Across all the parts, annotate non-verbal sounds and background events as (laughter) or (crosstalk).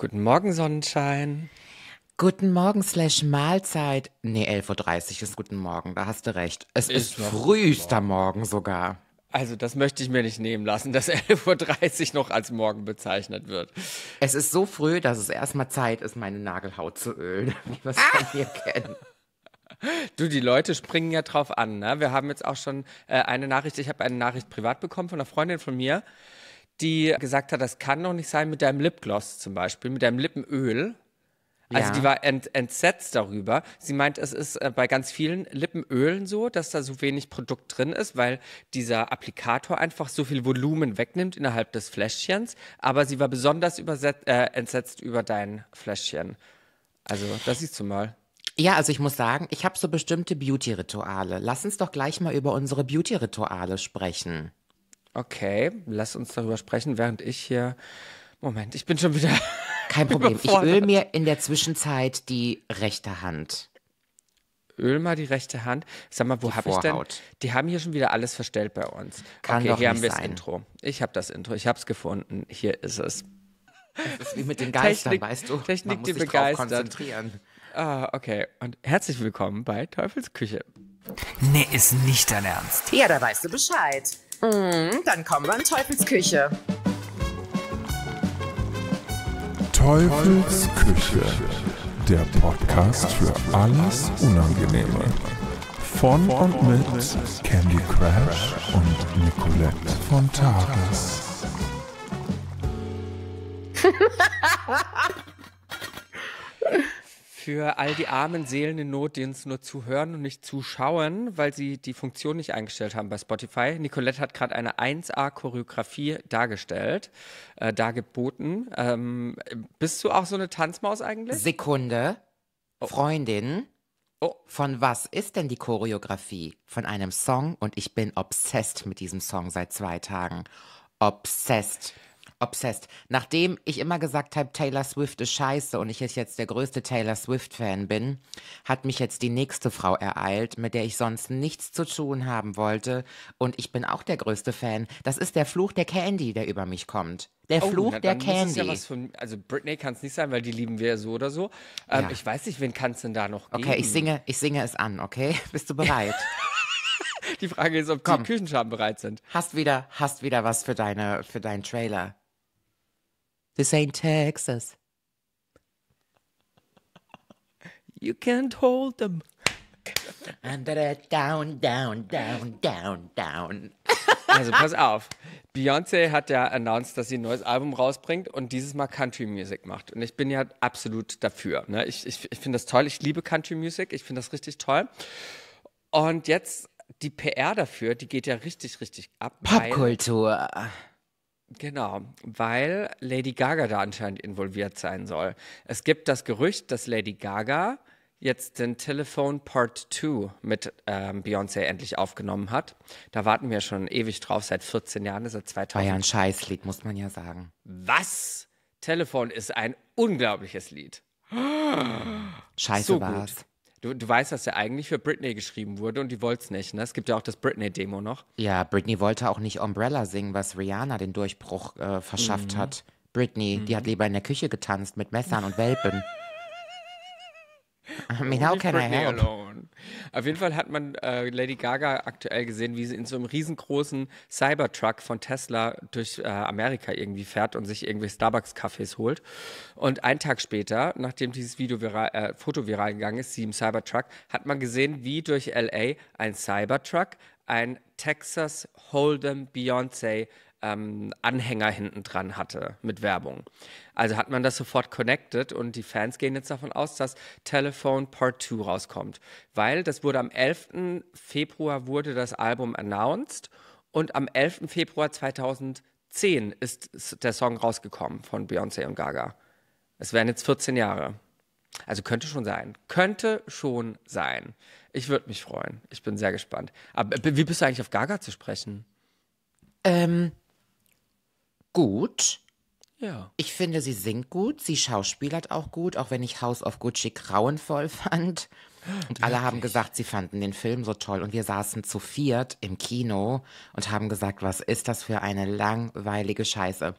Guten Morgen, Sonnenschein. Guten Morgen slash Mahlzeit. Nee, 11.30 Uhr ist guten Morgen, da hast du recht. Es ist, ist frühester Morgen. Morgen sogar. Also das möchte ich mir nicht nehmen lassen, dass 11.30 (laughs) Uhr noch als Morgen bezeichnet wird. Es ist so früh, dass es erstmal Zeit ist, meine Nagelhaut zu ölen, (laughs) wie wir es von mir kennen. Du, die Leute springen ja drauf an. Ne? Wir haben jetzt auch schon äh, eine Nachricht, ich habe eine Nachricht privat bekommen von einer Freundin von mir, die gesagt hat, das kann doch nicht sein mit deinem Lipgloss zum Beispiel, mit deinem Lippenöl. Also ja. die war ent, entsetzt darüber. Sie meint, es ist äh, bei ganz vielen Lippenölen so, dass da so wenig Produkt drin ist, weil dieser Applikator einfach so viel Volumen wegnimmt innerhalb des Fläschchens. Aber sie war besonders überset, äh, entsetzt über dein Fläschchen. Also das siehst du mal. Ja, also ich muss sagen, ich habe so bestimmte Beauty-Rituale. Lass uns doch gleich mal über unsere Beauty-Rituale sprechen. Okay, lass uns darüber sprechen, während ich hier. Moment, ich bin schon wieder. (laughs) Kein Problem. Ich öl mir in der Zwischenzeit die rechte Hand. Öl mal die rechte Hand. Sag mal, wo habe ich denn? Die haben hier schon wieder alles verstellt bei uns. Kann okay, doch hier haben wir das Intro. Ich habe das Intro. Ich habe es gefunden. Hier ist es. Das ist wie mit den Geistern, Technik, weißt du? Technik, Man muss die sich begeistert. konzentrieren. Ah, okay. Und herzlich willkommen bei Teufelsküche. Nee, ist nicht dein Ernst. Ja, da weißt du Bescheid. Mm, dann kommen wir in Teufels Küche. Teufels Küche. Der Podcast für alles Unangenehme. Von und mit Candy Crash und Nicolette von Tages. (laughs) für all die armen Seelen in Not, die uns nur zuhören und nicht zuschauen, weil sie die Funktion nicht eingestellt haben bei Spotify. Nicolette hat gerade eine 1A-Choreografie dargestellt, äh, dargeboten. Ähm, bist du auch so eine Tanzmaus eigentlich? Sekunde. Oh. Freundin. Oh. Von was ist denn die Choreografie? Von einem Song und ich bin obsessed mit diesem Song seit zwei Tagen. Obsessed. Obsessed. Nachdem ich immer gesagt habe, Taylor Swift ist scheiße und ich jetzt der größte Taylor Swift-Fan bin, hat mich jetzt die nächste Frau ereilt, mit der ich sonst nichts zu tun haben wollte. Und ich bin auch der größte Fan. Das ist der Fluch der Candy, der über mich kommt. Der oh, Fluch na, der Candy. Ja von, also Britney kann es nicht sein, weil die lieben wir so oder so. Ähm, ja. Ich weiß nicht, wen kann es denn da noch geben? Okay, ich singe, ich singe es an, okay? (laughs) Bist du bereit? (laughs) die Frage ist, ob Komm. die Küchenschaben bereit sind. Hast wieder, hast wieder was für deine, für deinen Trailer. This ain't Texas. You can't hold them. And down, down, down, down, down. Also pass auf. Beyoncé hat ja announced, dass sie ein neues Album rausbringt und dieses Mal Country Music macht. Und ich bin ja absolut dafür. Ne? Ich, ich, ich finde das toll. Ich liebe Country Music. Ich finde das richtig toll. Und jetzt die PR dafür, die geht ja richtig, richtig ab. Popkultur. Genau, weil Lady Gaga da anscheinend involviert sein soll. Es gibt das Gerücht, dass Lady Gaga jetzt den Telefon Part 2 mit ähm, Beyoncé endlich aufgenommen hat. Da warten wir schon ewig drauf, seit 14 Jahren, seit 2000. War ja ein Scheißlied, muss man ja sagen. Was? Telefon ist ein unglaubliches Lied. Scheiße so war's. Gut. Du, du weißt, dass er eigentlich für Britney geschrieben wurde und die wollte es nicht. Ne? Es gibt ja auch das Britney-Demo noch. Ja, Britney wollte auch nicht Umbrella singen, was Rihanna den Durchbruch äh, verschafft mhm. hat. Britney, mhm. die hat lieber in der Küche getanzt mit Messern und Welpen. Ah, oh, I mean, how can I help? Alone. Auf jeden Fall hat man äh, Lady Gaga aktuell gesehen, wie sie in so einem riesengroßen Cybertruck von Tesla durch äh, Amerika irgendwie fährt und sich irgendwie starbucks cafés holt. Und einen Tag später, nachdem dieses Video viral, äh, Foto viral gegangen ist, sie im Cybertruck, hat man gesehen, wie durch LA ein Cybertruck, ein Texas Hold'em Beyoncé ähm, Anhänger hinten dran hatte mit Werbung. Also hat man das sofort connected und die Fans gehen jetzt davon aus, dass Telephone Part 2 rauskommt, weil das wurde am 11. Februar wurde das Album announced und am 11. Februar 2010 ist der Song rausgekommen von Beyoncé und Gaga. Es wären jetzt 14 Jahre. Also könnte schon sein. Könnte schon sein. Ich würde mich freuen. Ich bin sehr gespannt. Aber äh, wie bist du eigentlich auf Gaga zu sprechen? Ähm, gut. Ja. Ich finde, sie singt gut, sie schauspielert auch gut, auch wenn ich House of Gucci grauenvoll fand. Und alle Wirklich? haben gesagt, sie fanden den Film so toll. Und wir saßen zu viert im Kino und haben gesagt, was ist das für eine langweilige Scheiße.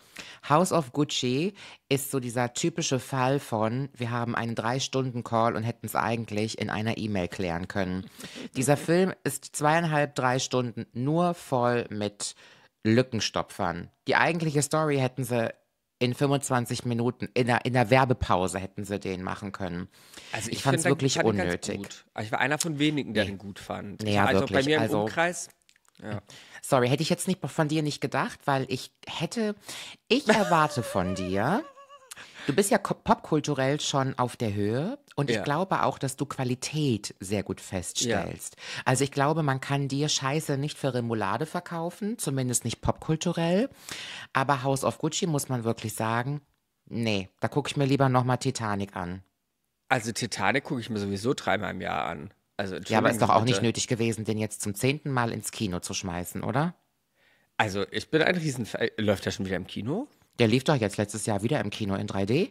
House of Gucci ist so dieser typische Fall von, wir haben einen Drei-Stunden-Call und hätten es eigentlich in einer E-Mail klären können. dieser (laughs) Film ist zweieinhalb, drei Stunden nur voll mit Lückenstopfern. Die eigentliche Story hätten sie in 25 Minuten, in der, in der Werbepause hätten sie den machen können. Also ich, ich fand es wirklich fand unnötig. Also ich war einer von wenigen, der nee. den gut fand. Naja, also wirklich. bei mir im also, Umkreis. Ja. Sorry, hätte ich jetzt nicht von dir nicht gedacht, weil ich hätte, ich erwarte von dir Du bist ja popkulturell schon auf der Höhe und ja. ich glaube auch, dass du Qualität sehr gut feststellst. Ja. Also ich glaube, man kann dir Scheiße nicht für Remoulade verkaufen, zumindest nicht popkulturell. Aber House of Gucci muss man wirklich sagen, nee, da gucke ich mir lieber nochmal Titanic an. Also Titanic gucke ich mir sowieso dreimal im Jahr an. Also, ja, aber ist doch auch nicht nötig gewesen, den jetzt zum zehnten Mal ins Kino zu schmeißen, oder? Also ich bin ein Riesenfan. Läuft der schon wieder im Kino? Der lief doch jetzt letztes Jahr wieder im Kino in 3D.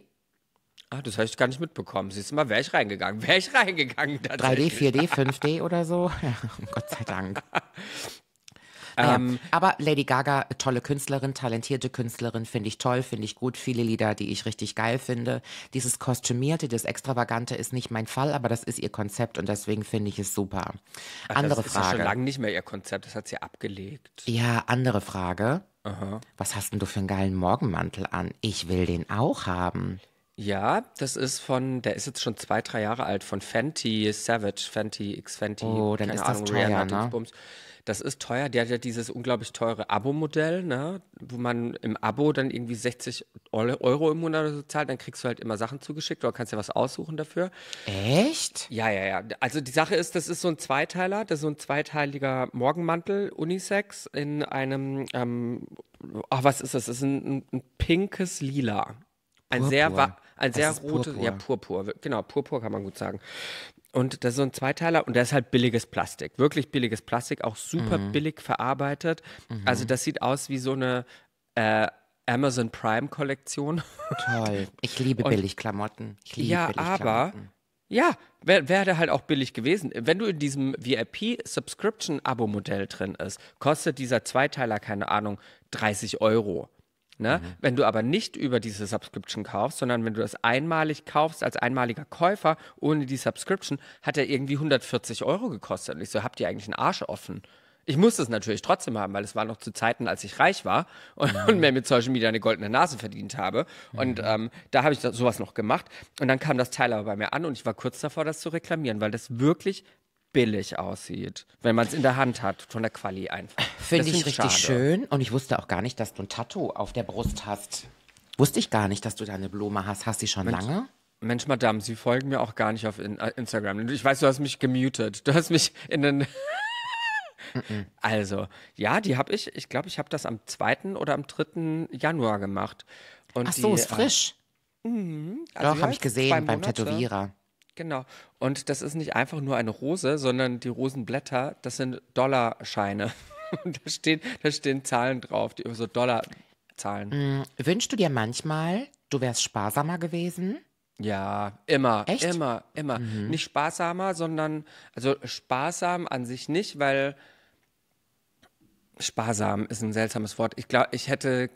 Ah, das habe ich gar nicht mitbekommen. Siehst du mal, wäre ich reingegangen. Wäre ich reingegangen. 3D, 4D, 5D oder so. (laughs) Gott sei Dank. Naja, ähm, ähm, aber Lady Gaga, tolle Künstlerin, talentierte Künstlerin, finde ich toll, finde ich gut. Viele Lieder, die ich richtig geil finde. Dieses Kostümierte, das Extravagante ist nicht mein Fall, aber das ist ihr Konzept und deswegen finde ich es super. Ach, andere das Frage. Das ist ja schon lange nicht mehr ihr Konzept, das hat sie abgelegt. Ja, andere Frage. Aha. Was hast denn du für einen geilen Morgenmantel an? Ich will den auch haben. Ja, das ist von, der ist jetzt schon zwei, drei Jahre alt, von Fenty Savage, Fenty X Fenty. Oh, dann ist Ahnung, das teuer, Rihanna, ne? Bums das ist teuer. Der hat ja dieses unglaublich teure Abo-Modell, ne? wo man im Abo dann irgendwie 60 Euro im Monat oder so zahlt. Dann kriegst du halt immer Sachen zugeschickt oder kannst ja was aussuchen dafür. Echt? Ja, ja, ja. Also die Sache ist, das ist so ein Zweiteiler, das ist so ein zweiteiliger Morgenmantel, Unisex, in einem, ähm, oh, was ist das? Das ist ein, ein pinkes Lila. Ein Purpur. sehr, ein sehr rotes, ja, Purpur, genau, Purpur kann man gut sagen. Und das ist so ein Zweiteiler und da ist halt billiges Plastik. Wirklich billiges Plastik, auch super mhm. billig verarbeitet. Mhm. Also das sieht aus wie so eine äh, Amazon Prime Kollektion. Toll. Ich liebe (laughs) und, billig Klamotten. Ich liebe ja, billig aber ja, wäre wär halt auch billig gewesen. Wenn du in diesem VIP Subscription Abo Modell drin ist, kostet dieser Zweiteiler keine Ahnung 30 Euro. Ne? Mhm. Wenn du aber nicht über diese Subscription kaufst, sondern wenn du das einmalig kaufst als einmaliger Käufer ohne die Subscription, hat er irgendwie 140 Euro gekostet. Und ich so, habt ihr eigentlich einen Arsch offen? Ich musste es natürlich trotzdem haben, weil es war noch zu Zeiten, als ich reich war und, mhm. und mir mit Social Media eine goldene Nase verdient habe. Mhm. Und ähm, da habe ich sowas noch gemacht. Und dann kam das Teil aber bei mir an und ich war kurz davor, das zu reklamieren, weil das wirklich billig aussieht, wenn man es in der Hand hat, von der Quali einfach. Finde ich richtig schade. schön und ich wusste auch gar nicht, dass du ein Tattoo auf der Brust hast. Wusste ich gar nicht, dass du deine Blume hast. Hast du schon Mensch, lange? Mensch, Madame, Sie folgen mir auch gar nicht auf in äh, Instagram. Ich weiß, du hast mich gemutet. Du hast mich in den. also, ja, die habe ich, ich glaube, ich habe das am 2. oder am 3. Januar gemacht. Und Ach so, die, ist äh, frisch. Äh, mh, also Doch, habe ich gesehen beim Tätowierer. Genau. Und das ist nicht einfach nur eine Rose, sondern die Rosenblätter, das sind Dollarscheine. (laughs) da stehen, da stehen Zahlen drauf, die, so also Dollarzahlen. Mm, wünschst du dir manchmal, du wärst sparsamer gewesen? Ja, immer, Echt? immer, immer. Mhm. Nicht sparsamer, sondern, also sparsam an sich nicht, weil sparsam ist ein seltsames Wort. Ich glaube, ich hätte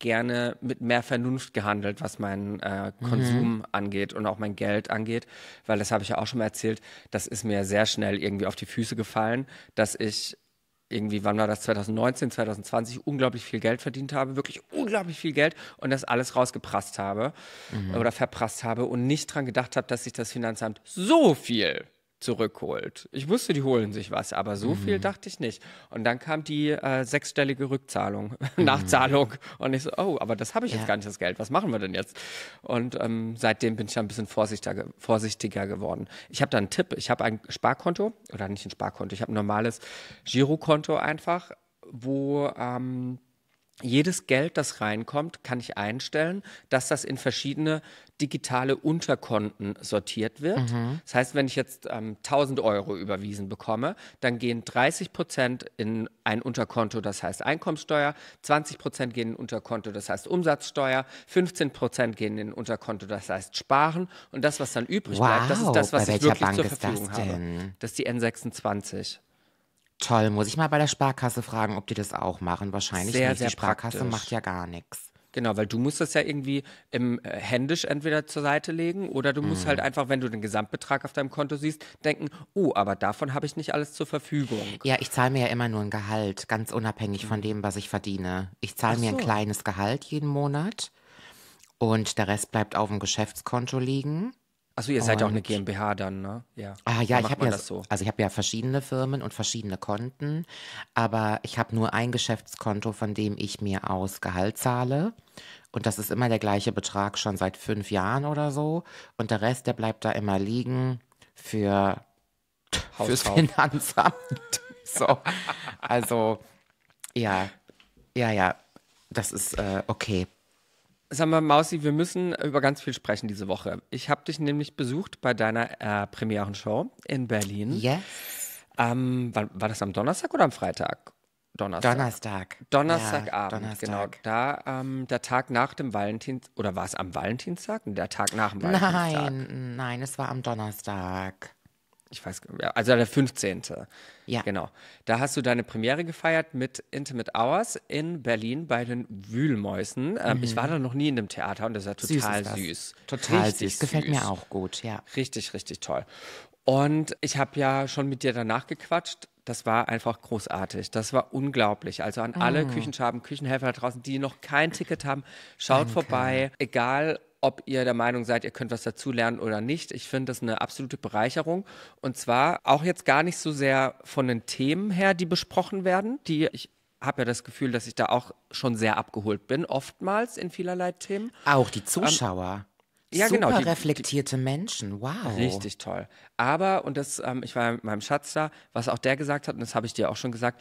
gerne mit mehr Vernunft gehandelt, was meinen äh, mhm. Konsum mhm. angeht und auch mein Geld angeht, weil das habe ich ja auch schon mal erzählt, das ist mir sehr schnell irgendwie auf die Füße gefallen, dass ich irgendwie, wann war das, 2019, 2020, unglaublich viel Geld verdient habe, wirklich unglaublich viel Geld und das alles rausgeprasst habe mhm. oder verprasst habe und nicht dran gedacht habe, dass sich das Finanzamt so viel zurückholt. Ich wusste, die holen sich was, aber so mhm. viel dachte ich nicht. Und dann kam die äh, sechsstellige Rückzahlung, (laughs) mhm. Nachzahlung. Und ich so, oh, aber das habe ich ja. jetzt gar nicht, das Geld. Was machen wir denn jetzt? Und ähm, seitdem bin ich dann ein bisschen vorsichtiger, vorsichtiger geworden. Ich habe da einen Tipp. Ich habe ein Sparkonto, oder nicht ein Sparkonto, ich habe ein normales Girokonto einfach, wo ähm, jedes Geld, das reinkommt, kann ich einstellen, dass das in verschiedene digitale Unterkonten sortiert wird. Mhm. Das heißt, wenn ich jetzt ähm, 1000 Euro überwiesen bekomme, dann gehen 30 Prozent in ein Unterkonto, das heißt Einkommensteuer, 20 Prozent gehen in ein Unterkonto, das heißt Umsatzsteuer, 15 Prozent gehen in ein Unterkonto, das heißt Sparen und das, was dann übrig wow, bleibt, das ist das, was ich wirklich Bank zur Verfügung das habe. Das ist die N26. Toll, muss ich mal bei der Sparkasse fragen, ob die das auch machen. Wahrscheinlich Sehr, nicht. sehr die Sparkasse praktisch. macht ja gar nichts. Genau, weil du musst das ja irgendwie im, äh, händisch entweder zur Seite legen oder du musst mhm. halt einfach, wenn du den Gesamtbetrag auf deinem Konto siehst, denken, oh, aber davon habe ich nicht alles zur Verfügung. Ja, ich zahle mir ja immer nur ein Gehalt, ganz unabhängig von mhm. dem, was ich verdiene. Ich zahle Ach mir ein kleines Gehalt jeden Monat und der Rest bleibt auf dem Geschäftskonto liegen. Achso, ihr seid ja auch eine GmbH dann, ne? Ja. Ah ja, ich habe ja so. also ich habe ja verschiedene Firmen und verschiedene Konten, aber ich habe nur ein Geschäftskonto, von dem ich mir aus Gehalt zahle. Und das ist immer der gleiche Betrag schon seit fünf Jahren oder so. Und der Rest, der bleibt da immer liegen für Hauskauf. fürs Finanzamt. (laughs) so. Also, ja, ja, ja. Das ist äh, okay. Sag mal, Mausi, wir müssen über ganz viel sprechen diese Woche. Ich habe dich nämlich besucht bei deiner äh, Premierenshow in Berlin. Yes. Ähm, war, war, das am Donnerstag oder am Freitag? Donnerstag. Donnerstag. Donnerstagabend, ja, Donnerstag. genau. Da, ähm, der Tag nach dem Valentinstag, oder war es am Valentinstag? Der Tag nach dem Valentinstag. Nein, nein, es war am Donnerstag ich weiß, also der 15. Ja. Genau. Da hast du deine Premiere gefeiert mit Intimate Hours in Berlin bei den Wühlmäusen. Ähm, mhm. Ich war da noch nie in dem Theater und das war total süß. süß. Total richtig süß. Gefällt süß. mir auch gut, ja. Richtig, richtig toll. Und ich habe ja schon mit dir danach gequatscht. Das war einfach großartig. Das war unglaublich. Also an alle ah. Küchenschaben, Küchenhelfer da draußen, die noch kein Ticket haben, schaut Danke. vorbei. Egal, ob ihr der Meinung seid, ihr könnt was dazulernen oder nicht. Ich finde das eine absolute Bereicherung. Und zwar auch jetzt gar nicht so sehr von den Themen her, die besprochen werden, die ich habe ja das Gefühl, dass ich da auch schon sehr abgeholt bin, oftmals in vielerlei Themen. Auch die ähm, Zuschauer. Ähm, ja, Super genau. Die, reflektierte die, Menschen, wow. Richtig toll. Aber, und das, ähm, ich war ja mit meinem Schatz da, was auch der gesagt hat, und das habe ich dir auch schon gesagt,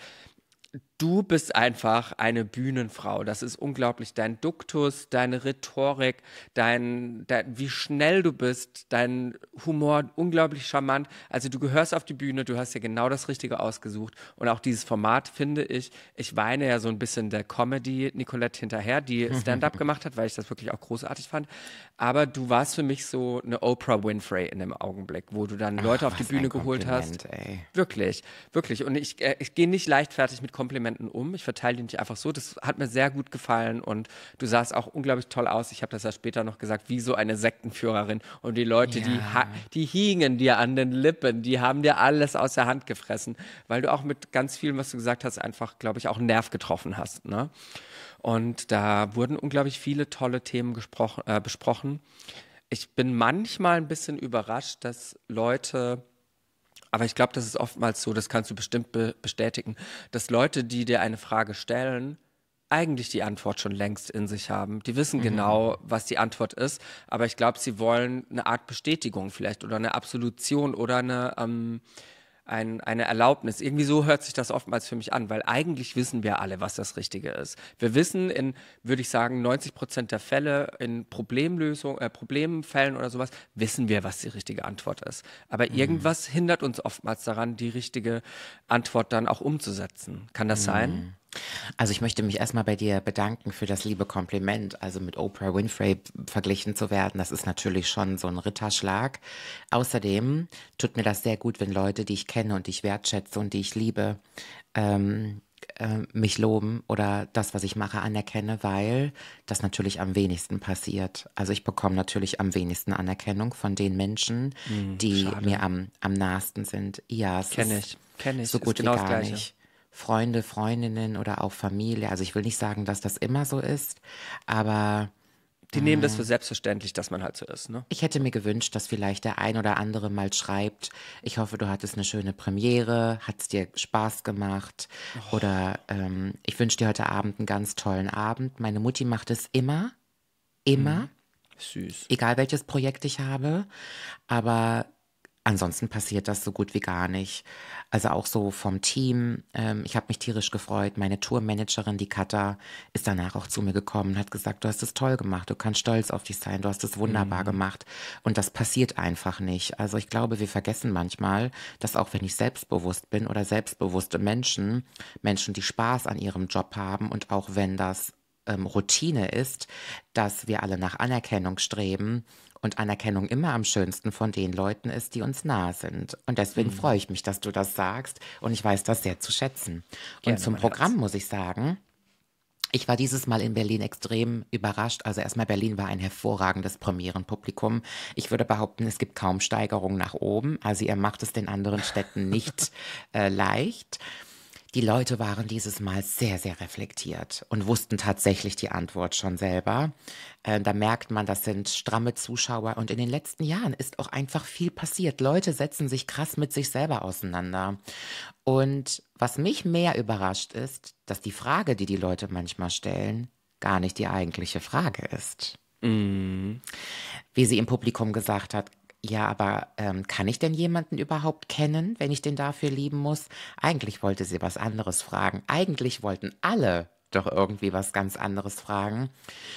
du bist einfach eine Bühnenfrau. Das ist unglaublich. Dein Duktus, deine Rhetorik, dein, dein, wie schnell du bist, dein Humor, unglaublich charmant. Also du gehörst auf die Bühne, du hast ja genau das Richtige ausgesucht. Und auch dieses Format finde ich, ich weine ja so ein bisschen der Comedy Nicolette hinterher, die (laughs) Stand-up gemacht hat, weil ich das wirklich auch großartig fand. Aber du warst für mich so eine Oprah Winfrey in dem Augenblick, wo du dann Leute Ach, auf die Bühne geholt hast. Ey. Wirklich, wirklich. Und ich, äh, ich gehe nicht leichtfertig mit Komplimenten Elementen um. Ich verteile die nicht einfach so. Das hat mir sehr gut gefallen und du sahst auch unglaublich toll aus. Ich habe das ja später noch gesagt, wie so eine Sektenführerin. Und die Leute, ja. die, die hingen dir an den Lippen, die haben dir alles aus der Hand gefressen, weil du auch mit ganz vielem, was du gesagt hast, einfach, glaube ich, auch einen Nerv getroffen hast. Ne? Und da wurden unglaublich viele tolle Themen äh, besprochen. Ich bin manchmal ein bisschen überrascht, dass Leute aber ich glaube, das ist oftmals so, das kannst du bestimmt be bestätigen, dass Leute, die dir eine Frage stellen, eigentlich die Antwort schon längst in sich haben. Die wissen mhm. genau, was die Antwort ist, aber ich glaube, sie wollen eine Art Bestätigung vielleicht oder eine Absolution oder eine, ähm, ein, eine Erlaubnis. Irgendwie so hört sich das oftmals für mich an, weil eigentlich wissen wir alle, was das Richtige ist. Wir wissen in, würde ich sagen, 90 Prozent der Fälle in Problemlösung, äh, Problemfällen oder sowas, wissen wir, was die richtige Antwort ist. Aber mhm. irgendwas hindert uns oftmals daran, die richtige Antwort dann auch umzusetzen. Kann das mhm. sein? Also ich möchte mich erstmal bei dir bedanken für das liebe Kompliment. Also mit Oprah Winfrey verglichen zu werden, das ist natürlich schon so ein Ritterschlag. Außerdem tut mir das sehr gut, wenn Leute, die ich kenne und die ich wertschätze und die ich liebe, ähm, äh, mich loben oder das, was ich mache, anerkenne, weil das natürlich am wenigsten passiert. Also ich bekomme natürlich am wenigsten Anerkennung von den Menschen, mm, die schade. mir am, am nahesten sind. Ja, kenne ich, kenne ich. So gut ist genau wie gar nicht. Freunde, Freundinnen oder auch Familie. Also ich will nicht sagen, dass das immer so ist, aber die nehmen das für äh, selbstverständlich, dass man halt so ist, ne? Ich hätte mir gewünscht, dass vielleicht der ein oder andere mal schreibt, ich hoffe, du hattest eine schöne Premiere, hat es dir Spaß gemacht oh. oder ähm, ich wünsche dir heute Abend einen ganz tollen Abend. Meine Mutti macht es immer, immer. Mhm. Süß. Egal welches Projekt ich habe, aber ansonsten passiert das so gut wie gar nicht. Also auch so vom Team. Ähm, ich habe mich tierisch gefreut. Meine Tourmanagerin, die Katta, ist danach auch zu mir gekommen und hat gesagt, du hast es toll gemacht, du kannst stolz auf dich sein, du hast es wunderbar mhm. gemacht. Und das passiert einfach nicht. Also ich glaube, wir vergessen manchmal, dass auch wenn ich selbstbewusst bin oder selbstbewusste Menschen, Menschen, die Spaß an ihrem Job haben und auch wenn das ähm, Routine ist, dass wir alle nach Anerkennung streben, und Anerkennung immer am schönsten von den Leuten ist, die uns nahe sind. Und deswegen mhm. freue ich mich, dass du das sagst und ich weiß das sehr zu schätzen. Gerne, und zum Programm muss ich sagen, ich war dieses Mal in Berlin extrem überrascht. Also erstmal Berlin war ein hervorragendes Premierenpublikum. Ich würde behaupten, es gibt kaum Steigerungen nach oben. Also ihr macht es den anderen Städten nicht (laughs) äh, leicht. Die Leute waren dieses Mal sehr, sehr reflektiert und wussten tatsächlich die Antwort schon selber. Äh, da merkt man, das sind stramme Zuschauer und in den letzten Jahren ist auch einfach viel passiert. Leute setzen sich krass mit sich selber auseinander. Und was mich mehr überrascht ist, dass die Frage, die die Leute manchmal stellen, gar nicht die eigentliche Frage ist. Mm. Wie sie im Publikum gesagt hat, ja, aber ähm, kann ich denn jemanden überhaupt kennen, wenn ich den dafür lieben muss? Eigentlich wollte sie was anderes fragen. Eigentlich wollten alle doch irgendwie was ganz anderes fragen.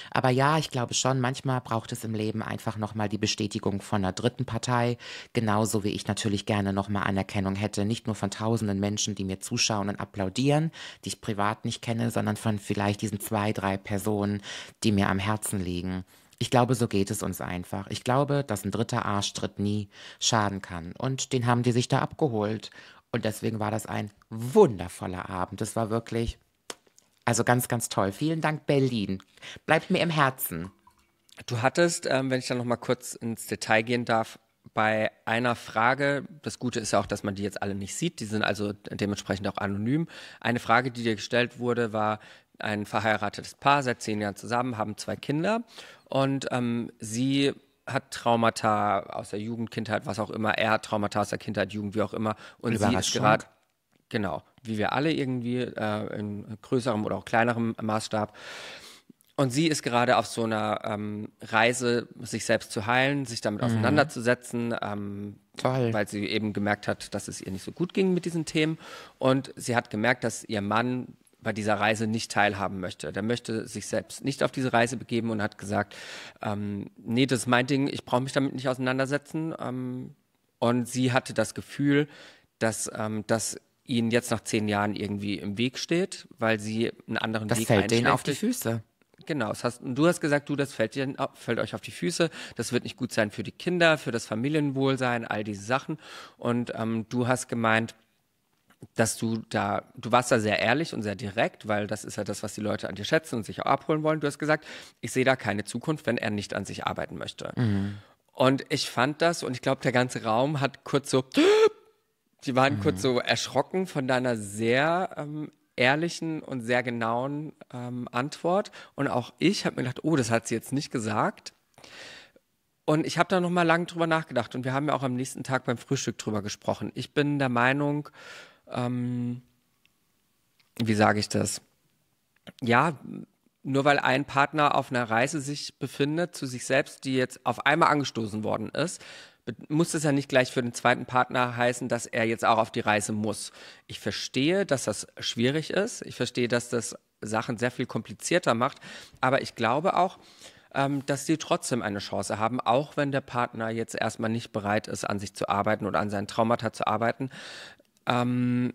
Aber ja, ich glaube schon, manchmal braucht es im Leben einfach nochmal die Bestätigung von einer dritten Partei, genauso wie ich natürlich gerne nochmal Anerkennung hätte, nicht nur von tausenden Menschen, die mir zuschauen und applaudieren, die ich privat nicht kenne, sondern von vielleicht diesen zwei, drei Personen, die mir am Herzen liegen. Ich glaube, so geht es uns einfach. Ich glaube, dass ein dritter Arschtritt nie schaden kann. Und den haben die sich da abgeholt. Und deswegen war das ein wundervoller Abend. Es war wirklich, also ganz, ganz toll. Vielen Dank, Berlin. Bleibt mir im Herzen. Du hattest, ähm, wenn ich da nochmal kurz ins Detail gehen darf, bei einer Frage, das Gute ist ja auch, dass man die jetzt alle nicht sieht, die sind also dementsprechend auch anonym. Eine Frage, die dir gestellt wurde, war, ein verheiratetes Paar, seit zehn Jahren zusammen, haben zwei Kinder und ähm, sie hat Traumata aus der Jugend, Kindheit, was auch immer. Er hat Traumata aus der Kindheit, Jugend, wie auch immer. Und sie ist gerade, genau, wie wir alle irgendwie, äh, in größerem oder auch kleinerem Maßstab. Und sie ist gerade auf so einer ähm, Reise, sich selbst zu heilen, sich damit mhm. auseinanderzusetzen, ähm, weil sie eben gemerkt hat, dass es ihr nicht so gut ging mit diesen Themen. Und sie hat gemerkt, dass ihr Mann bei dieser Reise nicht teilhaben möchte. Der möchte sich selbst nicht auf diese Reise begeben und hat gesagt, ähm, nee, das ist mein Ding, ich brauche mich damit nicht auseinandersetzen. Ähm, und sie hatte das Gefühl, dass ähm, das ihnen jetzt nach zehn Jahren irgendwie im Weg steht, weil sie einen anderen das Weg fällt denen auf die Füße. Genau, das hast, du hast gesagt, du, das fällt, dir, fällt euch auf die Füße, das wird nicht gut sein für die Kinder, für das Familienwohlsein, all diese Sachen. Und ähm, du hast gemeint, dass du da, du warst da sehr ehrlich und sehr direkt, weil das ist ja das, was die Leute an dir schätzen und sich auch abholen wollen. Du hast gesagt, ich sehe da keine Zukunft, wenn er nicht an sich arbeiten möchte. Mhm. Und ich fand das und ich glaube, der ganze Raum hat kurz so, die waren mhm. kurz so erschrocken von deiner sehr ähm, ehrlichen und sehr genauen ähm, Antwort. Und auch ich habe mir gedacht, oh, das hat sie jetzt nicht gesagt. Und ich habe da nochmal lange drüber nachgedacht und wir haben ja auch am nächsten Tag beim Frühstück drüber gesprochen. Ich bin der Meinung, ähm, wie sage ich das? Ja, nur weil ein Partner auf einer Reise sich befindet zu sich selbst, die jetzt auf einmal angestoßen worden ist, muss es ja nicht gleich für den zweiten Partner heißen, dass er jetzt auch auf die Reise muss. Ich verstehe, dass das schwierig ist. Ich verstehe, dass das Sachen sehr viel komplizierter macht. Aber ich glaube auch, ähm, dass die trotzdem eine Chance haben, auch wenn der Partner jetzt erstmal nicht bereit ist, an sich zu arbeiten oder an seinen Traumata zu arbeiten, ähm,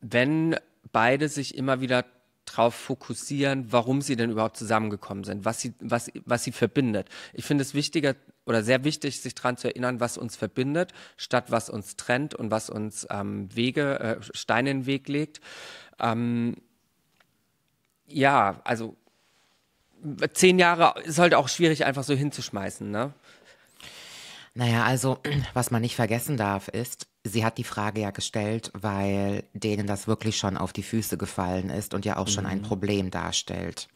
wenn beide sich immer wieder darauf fokussieren, warum sie denn überhaupt zusammengekommen sind, was sie, was, was sie verbindet. Ich finde es wichtiger oder sehr wichtig, sich daran zu erinnern, was uns verbindet, statt was uns trennt und was uns ähm, Wege, äh, Steine in den Weg legt. Ähm, ja, also zehn Jahre ist halt auch schwierig, einfach so hinzuschmeißen, ne? Naja, also (clears throat) was man nicht vergessen darf, ist, sie hat die Frage ja gestellt, weil denen das wirklich schon auf die Füße gefallen ist und ja auch schon mhm. ein Problem darstellt.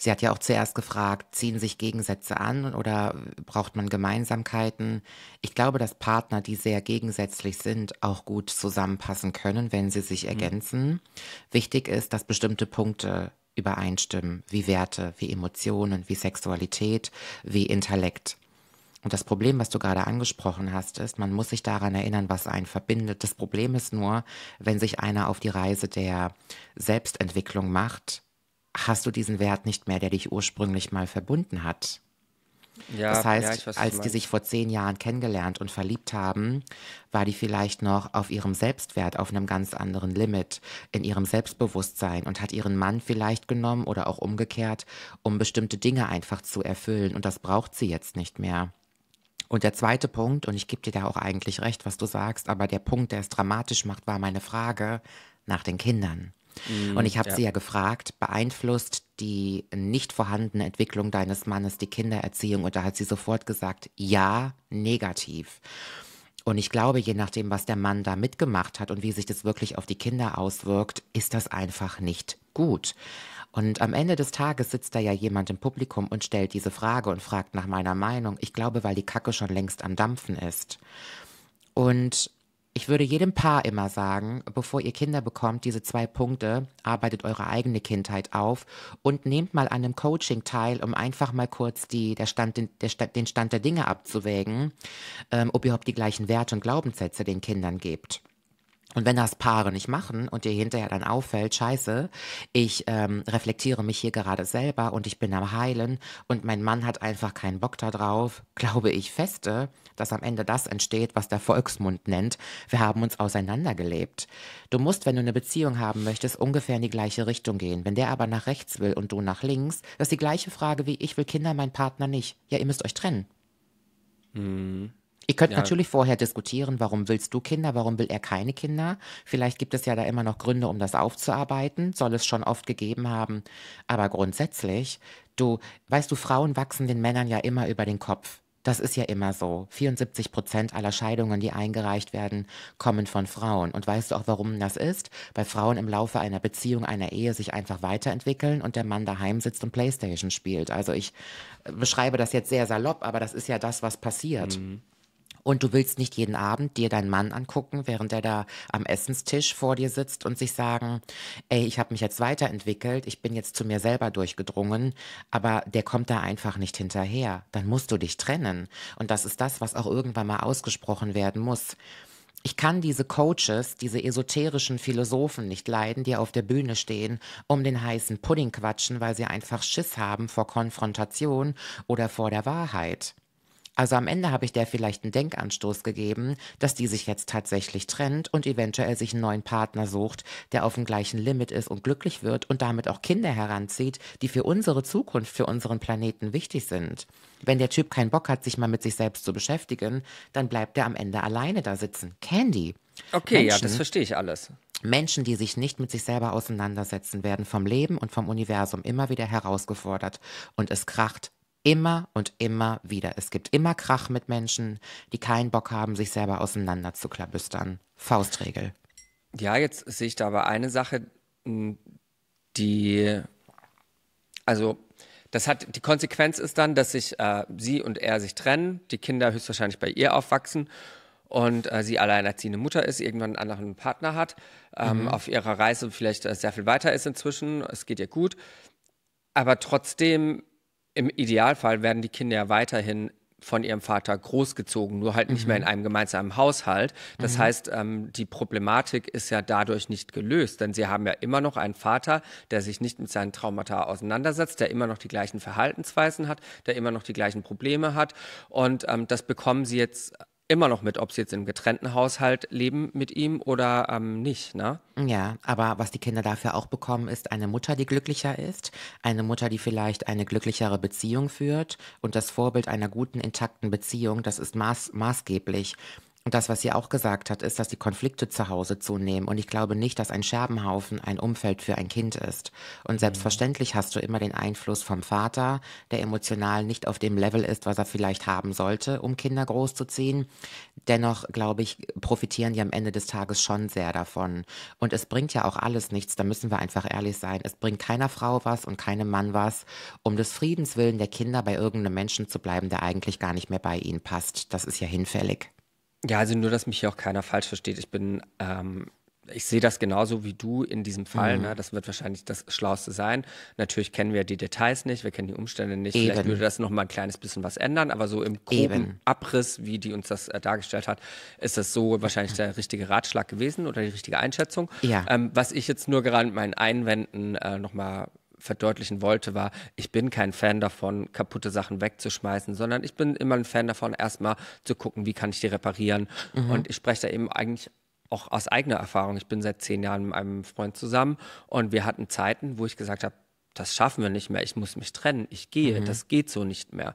Sie hat ja auch zuerst gefragt, ziehen sich Gegensätze an oder braucht man Gemeinsamkeiten? Ich glaube, dass Partner, die sehr gegensätzlich sind, auch gut zusammenpassen können, wenn sie sich mhm. ergänzen. Wichtig ist, dass bestimmte Punkte übereinstimmen, wie Werte, wie Emotionen, wie Sexualität, wie Intellekt. Und das Problem, was du gerade angesprochen hast, ist, man muss sich daran erinnern, was einen verbindet. Das Problem ist nur, wenn sich einer auf die Reise der Selbstentwicklung macht, hast du diesen Wert nicht mehr, der dich ursprünglich mal verbunden hat. Ja, das heißt, ja, weiß, als die sich vor zehn Jahren kennengelernt und verliebt haben, war die vielleicht noch auf ihrem Selbstwert, auf einem ganz anderen Limit, in ihrem Selbstbewusstsein und hat ihren Mann vielleicht genommen oder auch umgekehrt, um bestimmte Dinge einfach zu erfüllen. Und das braucht sie jetzt nicht mehr. Und der zweite Punkt, und ich gebe dir da auch eigentlich recht, was du sagst, aber der Punkt, der es dramatisch macht, war meine Frage nach den Kindern. Mm, und ich habe ja. sie ja gefragt, beeinflusst die nicht vorhandene Entwicklung deines Mannes die Kindererziehung? Und da hat sie sofort gesagt, ja, negativ. Und ich glaube, je nachdem, was der Mann da mitgemacht hat und wie sich das wirklich auf die Kinder auswirkt, ist das einfach nicht gut. Und am Ende des Tages sitzt da ja jemand im Publikum und stellt diese Frage und fragt nach meiner Meinung. Ich glaube, weil die Kacke schon längst am Dampfen ist. Und ich würde jedem Paar immer sagen, bevor ihr Kinder bekommt, diese zwei Punkte, arbeitet eure eigene Kindheit auf und nehmt mal an einem Coaching teil, um einfach mal kurz die, der Stand, den, der, den Stand der Dinge abzuwägen, ähm, ob ihr überhaupt die gleichen Werte und Glaubenssätze den Kindern gebt. Und wenn das Paare nicht machen und dir hinterher dann auffällt, scheiße, ich ähm, reflektiere mich hier gerade selber und ich bin am Heilen und mein Mann hat einfach keinen Bock darauf, glaube ich feste, dass am Ende das entsteht, was der Volksmund nennt, wir haben uns auseinandergelebt. Du musst, wenn du eine Beziehung haben möchtest, ungefähr in die gleiche Richtung gehen. Wenn der aber nach rechts will und du nach links, das ist die gleiche Frage wie ich will Kinder, mein Partner nicht. Ja, ihr müsst euch trennen. Mhm. Ihr könnt Ja. natürlich vorher diskutieren, warum willst du Kinder, warum will er keine Kinder. Vielleicht gibt es ja da immer noch Gründe, um das aufzuarbeiten, soll es schon oft gegeben haben. Aber grundsätzlich, du, weißt du, Frauen wachsen den Männern ja immer über den Kopf. Das ist ja immer so. 74% Prozent aller Scheidungen, die eingereicht werden, kommen von Frauen. Und weißt du auch, warum das ist? Weil Frauen im Laufe einer Beziehung, einer Ehe sich einfach weiterentwickeln und der Mann daheim sitzt und Playstation spielt. Also ich äh, beschreibe das jetzt sehr salopp, aber das ist ja das, was passiert. Mhm. Und du willst nicht jeden Abend dir deinen Mann angucken, während er da am Essenstisch vor dir sitzt und sich sagen, ey, ich habe mich jetzt weiterentwickelt, ich bin jetzt zu mir selber durchgedrungen, aber der kommt da einfach nicht hinterher. Dann musst du dich trennen. Und das ist das, was auch irgendwann mal ausgesprochen werden muss. Ich kann diese Coaches, diese esoterischen Philosophen nicht leiden, die auf der Bühne stehen, um den heißen Pudding quatschen, weil sie einfach Schiss haben vor Konfrontation oder vor der Wahrheit. Also am Ende habe ich der vielleicht einen Denkanstoß gegeben, dass die sich jetzt tatsächlich trennt und eventuell sich einen neuen Partner sucht, der auf dem gleichen Limit ist und glücklich wird und damit auch Kinder heranzieht, die für unsere Zukunft, für unseren Planeten wichtig sind. Wenn der Typ keinen Bock hat, sich mal mit sich selbst zu beschäftigen, dann bleibt er am Ende alleine da sitzen. Candy. Okay, Menschen, ja, das verstehe ich alles. Menschen, die sich nicht mit sich selber auseinandersetzen, werden vom Leben und vom Universum immer wieder herausgefordert und es kracht Immer und immer wieder. Es gibt immer Krach mit Menschen, die keinen Bock haben, sich selber auseinanderzuklabüstern. Faustregel. Ja, jetzt sehe ich da aber eine Sache, die. Also, das hat, die Konsequenz ist dann, dass sich äh, sie und er sich trennen, die Kinder höchstwahrscheinlich bei ihr aufwachsen und äh, sie alleinerziehende Mutter ist, irgendwann einen anderen Partner hat, ähm, mhm. auf ihrer Reise vielleicht äh, sehr viel weiter ist inzwischen, es geht ihr gut. Aber trotzdem im Idealfall werden die Kinder ja weiterhin von ihrem Vater großgezogen, nur halt nicht mhm. mehr in mhm. einem gemeinsamen Haushalt. Das mhm. heißt, ähm, die Problematik ist ja dadurch nicht gelöst, denn sie haben ja immer noch einen Vater, der sich nicht mit seinen Traumata auseinandersetzt, der immer noch die gleichen Verhaltensweisen hat, der immer noch die gleichen Probleme hat. Und ähm, das bekommen sie jetzt immer noch mit, ob sie jetzt im getrennten Haushalt leben mit ihm oder ähm, nicht, ne? Ja, aber was die Kinder dafür auch bekommen, ist eine Mutter, die glücklicher ist, eine Mutter, die vielleicht eine glücklichere Beziehung führt und das Vorbild einer guten, intakten Beziehung, das ist maß maßgeblich. Und das, was sie auch gesagt hat, ist, dass die Konflikte zu Hause zunehmen. Und ich glaube nicht, dass ein Scherbenhaufen ein Umfeld für ein Kind ist. Und mhm. selbstverständlich hast du immer den Einfluss vom Vater, der emotional nicht auf dem Level ist, was er vielleicht haben sollte, um Kinder großzuziehen. Dennoch, glaube ich, profitieren die am Ende des Tages schon sehr davon. Und es bringt ja auch alles nichts, da müssen wir einfach ehrlich sein. Es bringt keiner Frau was und keinem Mann was, um des Friedens willen der Kinder bei irgendeinem Menschen zu bleiben, der eigentlich gar nicht mehr bei ihnen passt. Das ist ja hinfällig. Ja, also nur, dass mich hier auch keiner falsch versteht. Ich bin, ähm, ich sehe das genauso wie du in diesem Fall. Mhm. Ne? Das wird wahrscheinlich das Schlauste sein. Natürlich kennen wir die Details nicht, wir kennen die Umstände nicht. Eben. Vielleicht würde das nochmal ein kleines bisschen was ändern, aber so im groben Eben. Abriss, wie die uns das äh, dargestellt hat, ist das so wahrscheinlich der richtige Ratschlag gewesen oder die richtige Einschätzung. Ja. Ähm, was ich jetzt nur gerade mit meinen Einwänden äh, nochmal verdeutlichen wollte, war, ich bin kein Fan davon, kaputte Sachen wegzuschmeißen, sondern ich bin immer ein Fan davon, erstmal zu gucken, wie kann ich die reparieren. Mhm. Und ich spreche da eben eigentlich auch aus eigener Erfahrung. Ich bin seit zehn Jahren mit einem Freund zusammen und wir hatten Zeiten, wo ich gesagt habe, das schaffen wir nicht mehr, ich muss mich trennen, ich gehe, mhm. das geht so nicht mehr.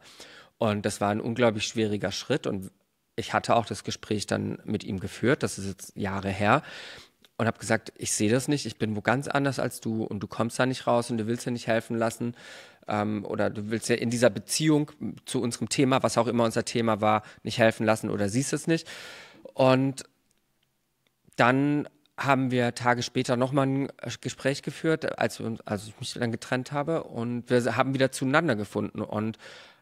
Und das war ein unglaublich schwieriger Schritt und ich hatte auch das Gespräch dann mit ihm geführt, das ist jetzt Jahre her und habe gesagt, ich sehe das nicht, ich bin wo ganz anders als du und du kommst da nicht raus und du willst dir nicht helfen lassen ähm, oder du willst ja in dieser Beziehung zu unserem Thema, was auch immer unser Thema war, nicht helfen lassen oder siehst es nicht. Und dann haben wir Tage später nochmal ein äh, Gespräch geführt, als, als ich mich dann getrennt habe und wir haben wieder zueinander gefunden und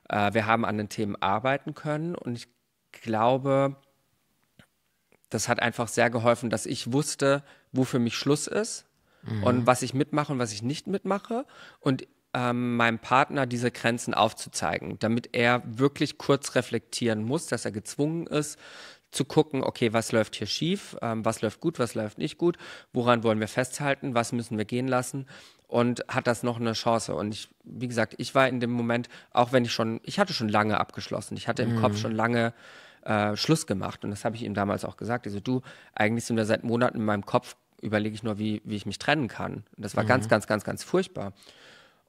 äh, wir haben an den Themen arbeiten können und ich glaube, das hat einfach sehr geholfen, dass ich wusste, wo für mich Schluss ist mhm. und was ich mitmache und was ich nicht mitmache. Und ähm, meinem Partner diese Grenzen aufzuzeigen, damit er wirklich kurz reflektieren muss, dass er gezwungen ist, zu gucken, okay, was läuft hier schief, ähm, was läuft gut, was läuft nicht gut, woran wollen wir festhalten, was müssen wir gehen lassen und hat das noch eine Chance. Und ich, wie gesagt, ich war in dem Moment, auch wenn ich schon, ich hatte schon lange abgeschlossen, ich hatte im mhm. Kopf schon lange äh, Schluss gemacht. Und das habe ich ihm damals auch gesagt. Also du, eigentlich sind wir seit Monaten in meinem Kopf, überlege ich nur, wie, wie ich mich trennen kann. Und das war mhm. ganz, ganz, ganz, ganz furchtbar.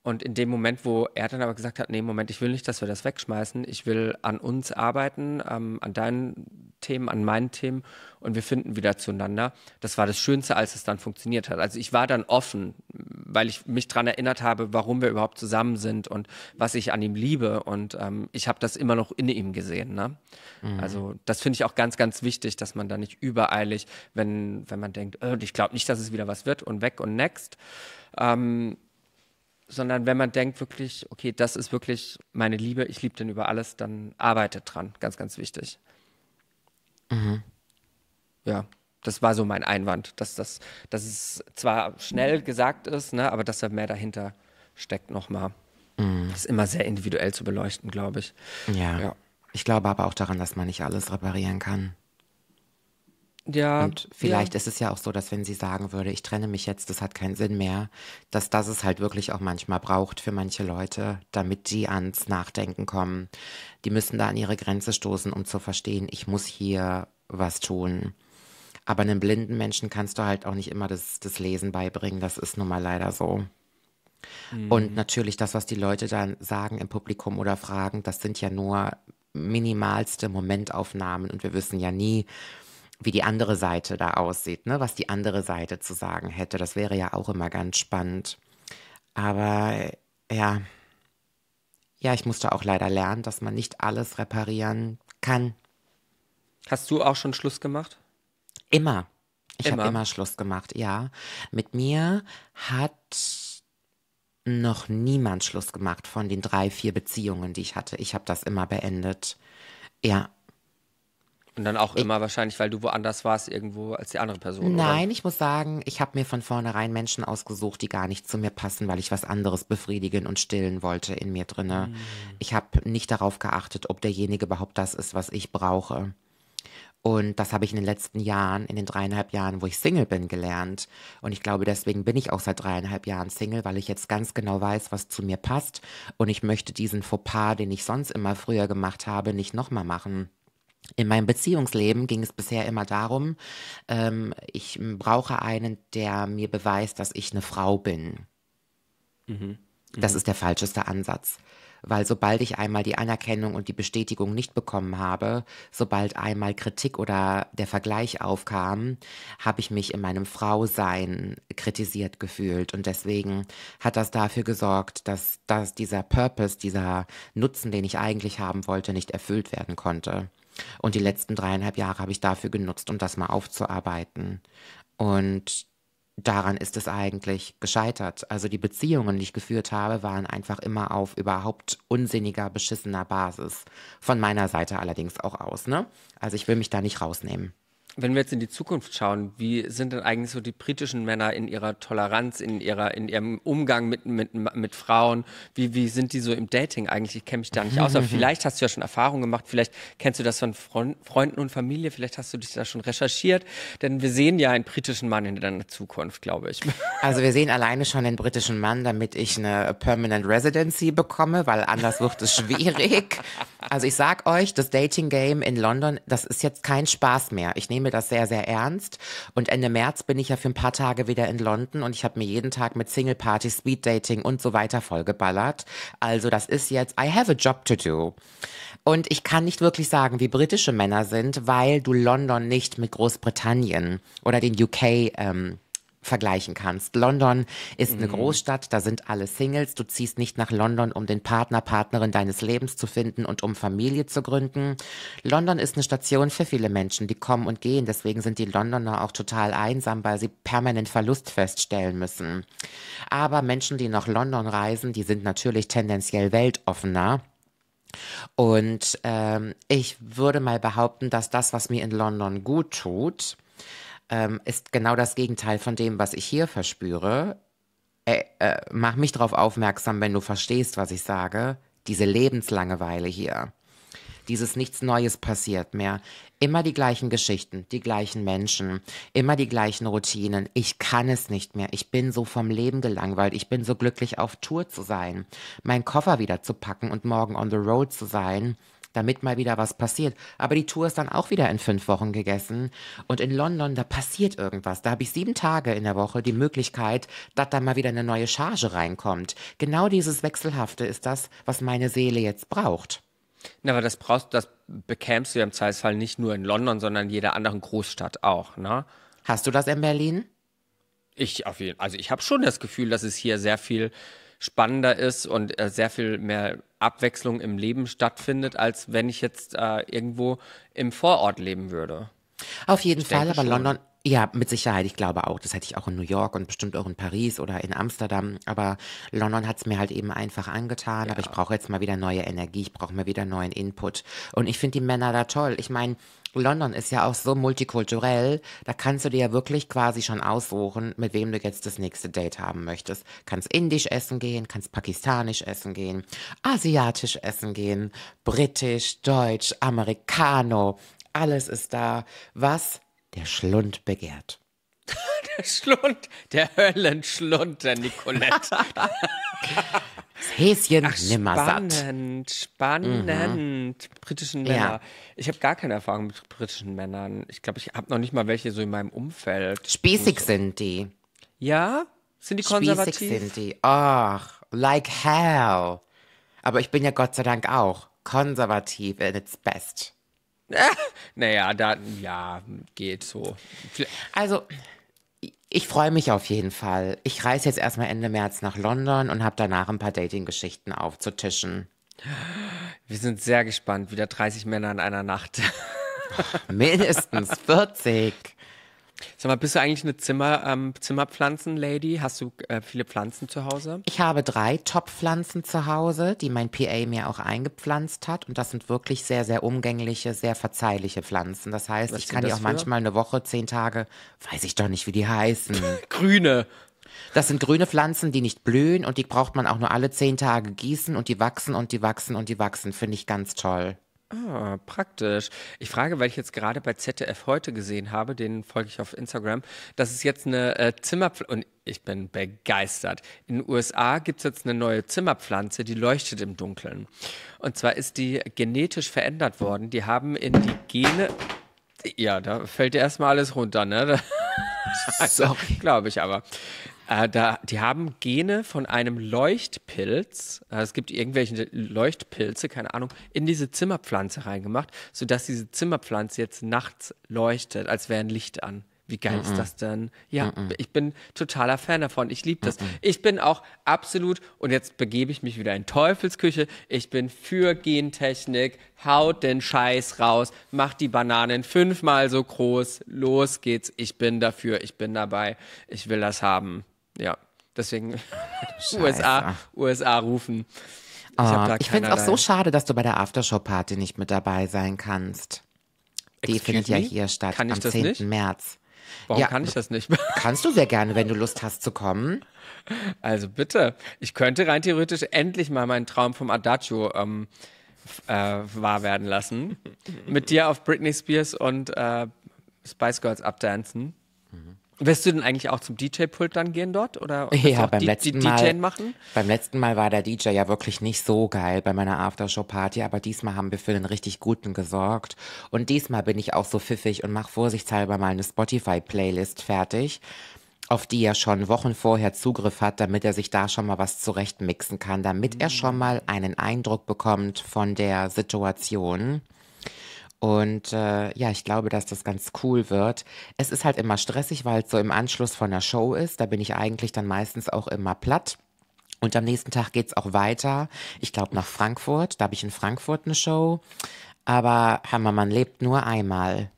Und in dem Moment, wo er dann aber gesagt hat, nee, Moment, ich will nicht, dass wir das wegschmeißen, ich will an uns arbeiten, ähm, an deinen Themen, an meinen Themen und wir finden wieder zueinander. Das war das Schönste, als es dann funktioniert hat. Also ich war dann offen, weil ich mich daran erinnert habe, warum wir überhaupt zusammen sind und was ich an ihm liebe. Und ähm, ich habe das immer noch in ihm gesehen. Ne? Mhm. Also das finde ich auch ganz, ganz wichtig, dass man da nicht übereilig, wenn, wenn man denkt, oh, ich glaube nicht, dass es wieder was wird und weg und next. Ähm, sondern wenn man denkt wirklich, okay, das ist wirklich meine Liebe, ich liebe den über alles, dann arbeitet dran, ganz, ganz wichtig. Mhm. Ja, das war so mein Einwand, dass das, dass es zwar schnell gesagt ist, ne, aber dass da mehr dahinter steckt nochmal. Mhm. Das ist immer sehr individuell zu beleuchten, glaube ich. Ja. ja. Ich glaube aber auch daran, dass man nicht alles reparieren kann. Ja. Und vielleicht ja. ist es ja auch so, dass wenn sie sagen würde, ich trenne mich jetzt, das hat keinen Sinn mehr, dass das es halt wirklich auch manchmal braucht für manche Leute, damit die ans Nachdenken kommen. Die müssen da an ihre Grenze stoßen, um zu verstehen, ich muss hier was tun. Aber einem blinden Menschen kannst du halt auch nicht immer das, das Lesen beibringen, das ist nun mal leider so. Mhm. Und natürlich das, was die Leute dann sagen im Publikum oder fragen, das sind ja nur minimalste Momentaufnahmen und wir wissen ja nie, wie die andere Seite da aussieht, ne? was die andere Seite zu sagen hätte. Das wäre ja auch immer ganz spannend. Aber äh, ja, ja, ich musste auch leider lernen, dass man nicht alles reparieren kann. Hast du auch schon Schluss gemacht? Immer. Ich habe immer Schluss gemacht, ja. Mit mir hat noch niemand Schluss gemacht von den drei, vier Beziehungen, die ich hatte. Ich habe das immer beendet. Ja, und dann auch immer wahrscheinlich, weil du woanders warst irgendwo als die andere Person. Nein, oder? ich muss sagen, ich habe mir von vornherein Menschen ausgesucht, die gar nicht zu mir passen, weil ich was anderes befriedigen und stillen wollte in mir drinne. Mhm. Ich habe nicht darauf geachtet, ob derjenige überhaupt das ist, was ich brauche. Und das habe ich in den letzten Jahren, in den dreieinhalb Jahren, wo ich Single bin, gelernt. Und ich glaube, deswegen bin ich auch seit dreieinhalb Jahren Single, weil ich jetzt ganz genau weiß, was zu mir passt. Und ich möchte diesen Fauxpas, den ich sonst immer früher gemacht habe, nicht nochmal machen. In meinem Beziehungsleben ging es bisher immer darum, ähm, ich brauche einen, der mir beweist, dass ich eine Frau bin. Mhm. Mhm. Das ist der falscheste Ansatz. Weil sobald ich einmal die Anerkennung und die Bestätigung nicht bekommen habe, sobald einmal Kritik oder der Vergleich aufkam, habe ich mich in meinem Frausein kritisiert gefühlt. Und deswegen hat das dafür gesorgt, dass, dass dieser Purpose, dieser Nutzen, den ich eigentlich haben wollte, nicht erfüllt werden konnte. Und die letzten dreieinhalb Jahre habe ich dafür genutzt, um das mal aufzuarbeiten. Und daran ist es eigentlich gescheitert. Also die Beziehungen, die ich geführt habe, waren einfach immer auf überhaupt unsinniger, beschissener Basis. Von meiner Seite allerdings auch aus, ne? Also ich will mich da nicht rausnehmen wenn wir jetzt in die Zukunft schauen, wie sind denn eigentlich so die britischen Männer in ihrer Toleranz, in, ihrer, in ihrem Umgang mit, mit, mit Frauen? Wie, wie sind die so im Dating eigentlich? Ich kenne mich da nicht aus, aber (laughs) vielleicht hast du ja schon Erfahrungen gemacht, vielleicht kennst du das von Freunden und Familie, vielleicht hast du dich da schon recherchiert, denn wir sehen ja einen britischen Mann in deiner Zukunft, glaube ich. (laughs) Also wir sehen alleine schon den britischen Mann, damit ich eine Permanent Residency bekomme, weil anders wird es schwierig. (laughs) also ich sag euch, das Dating Game in London, das ist jetzt kein Spaß mehr. Ich nehme nehme das sehr, sehr ernst. Und Ende März bin ich ja für ein paar Tage wieder in London und ich habe mir jeden Tag mit Single-Party, Speed-Dating und so weiter vollgeballert. Also das ist jetzt, I have a job to do. Und ich kann nicht wirklich sagen, wie britische Männer sind, weil du London nicht mit Großbritannien oder den UK ähm, vergleichen kannst. London ist eine mhm. Großstadt, da sind alle Singles. Du ziehst nicht nach London, um den Partner, Partnerin deines Lebens zu finden und um Familie zu gründen. London ist eine Station für viele Menschen, die kommen und gehen. Deswegen sind die Londoner auch total einsam, weil sie permanent Verlust feststellen müssen. Aber Menschen, die nach London reisen, die sind natürlich tendenziell weltoffener. Und ähm, ich würde mal behaupten, dass das, was mir in London gut tut, ähm, ist genau das Gegenteil von dem, was ich hier verspüre. Äh, äh, mach mich darauf aufmerksam, wenn du verstehst, was ich sage. Diese Lebenslangeweile hier. Dieses nichts Neues passiert mehr. Immer die gleichen Geschichten, die gleichen Menschen, immer die gleichen Routinen. Ich kann es nicht mehr. Ich bin so vom Leben gelangweilt. Ich bin so glücklich, auf Tour zu sein, meinen Koffer wieder zu packen und morgen on the road zu sein damit mal wieder was passiert. Aber die Tour ist dann auch wieder in fünf Wochen gegessen. Und in London, da passiert irgendwas. Da habe ich sieben Tage in der Woche die Möglichkeit, dass da mal wieder eine neue Charge reinkommt. Genau dieses Wechselhafte ist das, was meine Seele jetzt braucht. Na, aber das brauchst, das bekämst du ja im Zweifelsfall nicht nur in London, sondern in jeder anderen Großstadt auch, ne? Hast du das in Berlin? Ich auf jeden, also ich habe schon das Gefühl, dass es hier sehr viel spannender ist und äh, sehr viel mehr Abwechslung im Leben stattfindet, als wenn ich jetzt äh, irgendwo im Vorort leben würde. Auf jeden ich Fall, aber schon. London ja, mit Sicherheit. Ich glaube auch, das hätte ich auch in New York und bestimmt auch in Paris oder in Amsterdam. Aber London hat es mir halt eben einfach angetan. Ja. Aber ich brauche jetzt mal wieder neue Energie. Ich brauche mal wieder neuen Input. Und ich finde die Männer da toll. Ich meine, London ist ja auch so multikulturell, da kannst du dir ja wirklich quasi schon aussuchen, mit wem du jetzt das nächste Date haben möchtest. Kannst indisch essen gehen, kannst pakistanisch essen gehen, asiatisch essen gehen, britisch, deutsch, amerikano. alles ist da. Was der Schlund begehrt. (laughs) der Schlund, der Höllenschlund, der Nicolette. Das Häschen Ach, nimmer spannend, satt. Spannend, Mhm. Britischen Männer. Ja. Ich habe gar keine Erfahrung mit britischen Männern. Ich glaube, ich habe noch nicht mal welche so in meinem Umfeld. Spießig so. sind die. Ja? Sind die konservativ? Spießig sind die. Ach, like hell. Aber ich bin ja Gott sei Dank auch konservativ in its best. (laughs) naja, da, ja, geht so. Also, ich freue mich auf jeden Fall. Ich reise jetzt erstmal Ende März nach London und habe danach ein paar Dating-Geschichten aufzutischen. (gasps) Wir sind sehr gespannt. Wieder 30 Männer in einer Nacht. (laughs) Mindestens 40. Sag mal, bist du eigentlich eine Zimmer, ähm, Zimmerpflanzen-Lady? Hast du äh, viele Pflanzen zu Hause? Ich habe drei Top-Pflanzen zu Hause, die mein PA mir auch eingepflanzt hat. Und das sind wirklich sehr, sehr umgängliche, sehr verzeihliche Pflanzen. Das heißt, Was ich kann die auch für? manchmal eine Woche, zehn Tage, weiß ich doch nicht, wie die heißen. (laughs) Grüne. Das sind grüne Pflanzen, die nicht blühen und die braucht man auch nur alle zehn Tage gießen und die wachsen und die wachsen und die wachsen. Finde ich ganz toll. Ah, praktisch. Ich frage, weil ich jetzt gerade bei ZDF heute gesehen habe, den folge ich auf Instagram, dass es jetzt eine äh, Zimmerpflanze, und ich bin begeistert. In den USA gibt es jetzt eine neue Zimmerpflanze, die leuchtet im Dunkeln. Und zwar ist die genetisch verändert worden. Die haben in die Gene, ja, da fällt dir erstmal alles runter, ne? (laughs) Also, Glaube ich aber. Äh, da, die haben Gene von einem Leuchtpilz, äh, es gibt irgendwelche Leuchtpilze, keine Ahnung, in diese Zimmerpflanze reingemacht, sodass diese Zimmerpflanze jetzt nachts leuchtet, als wäre ein Licht an. Wie geil mm -mm. ist das denn? Ja, mm ich bin totaler Fan davon. Ich liebe das. Ich bin auch absolut, und jetzt begebe ich mich wieder in Teufelsküche, ich bin für Gentechnik. Haut den Scheiß raus, macht die Bananen fünfmal so groß. Los geht's. Ich bin dafür, ich bin dabei. Ich will das haben. Ja, deswegen (laughs) USA, USA rufen. Ich, oh, ich finde es auch so schade, dass du bei der Aftershow-Party nicht mit dabei sein kannst. Die findet me? ja hier statt kann am 10. Nicht? März. Warum ja, kann ich das nicht? (laughs) (laughs) kannst du sehr gerne, wenn du Lust hast zu kommen. Also bitte, ich könnte rein theoretisch endlich mal meinen Traum vom Adagio ähm, äh, wahr werden lassen. mit dir auf Britney Spears und äh, Spice Girls abdancen. Mhm. Wirst du denn eigentlich auch zum DJ-Pult dann gehen dort? Oder (laughs) ja, beim letzten D Mal. Machen? Beim letzten Mal war der DJ ja wirklich nicht so geil bei meiner Aftershow-Party, aber diesmal haben wir für einen richtig guten gesorgt. Und diesmal bin ich auch so pfiffig und mache vorsichtshalber mal eine Spotify-Playlist fertig, auf die er schon Wochen vorher Zugriff hat, damit er sich da schon mal was zurechtmixen kann, damit mhm. er schon mal einen Eindruck bekommt von der Situation. Und äh, ja, ich glaube, dass das ganz cool wird. Es ist halt immer stressig, weil es so im Anschluss von der Show ist. Da bin ich eigentlich dann meistens auch immer platt. Und am nächsten Tag geht es auch weiter. Ich glaube nach Frankfurt. Da habe ich in Frankfurt eine Show. Aber Hammermann lebt nur einmal.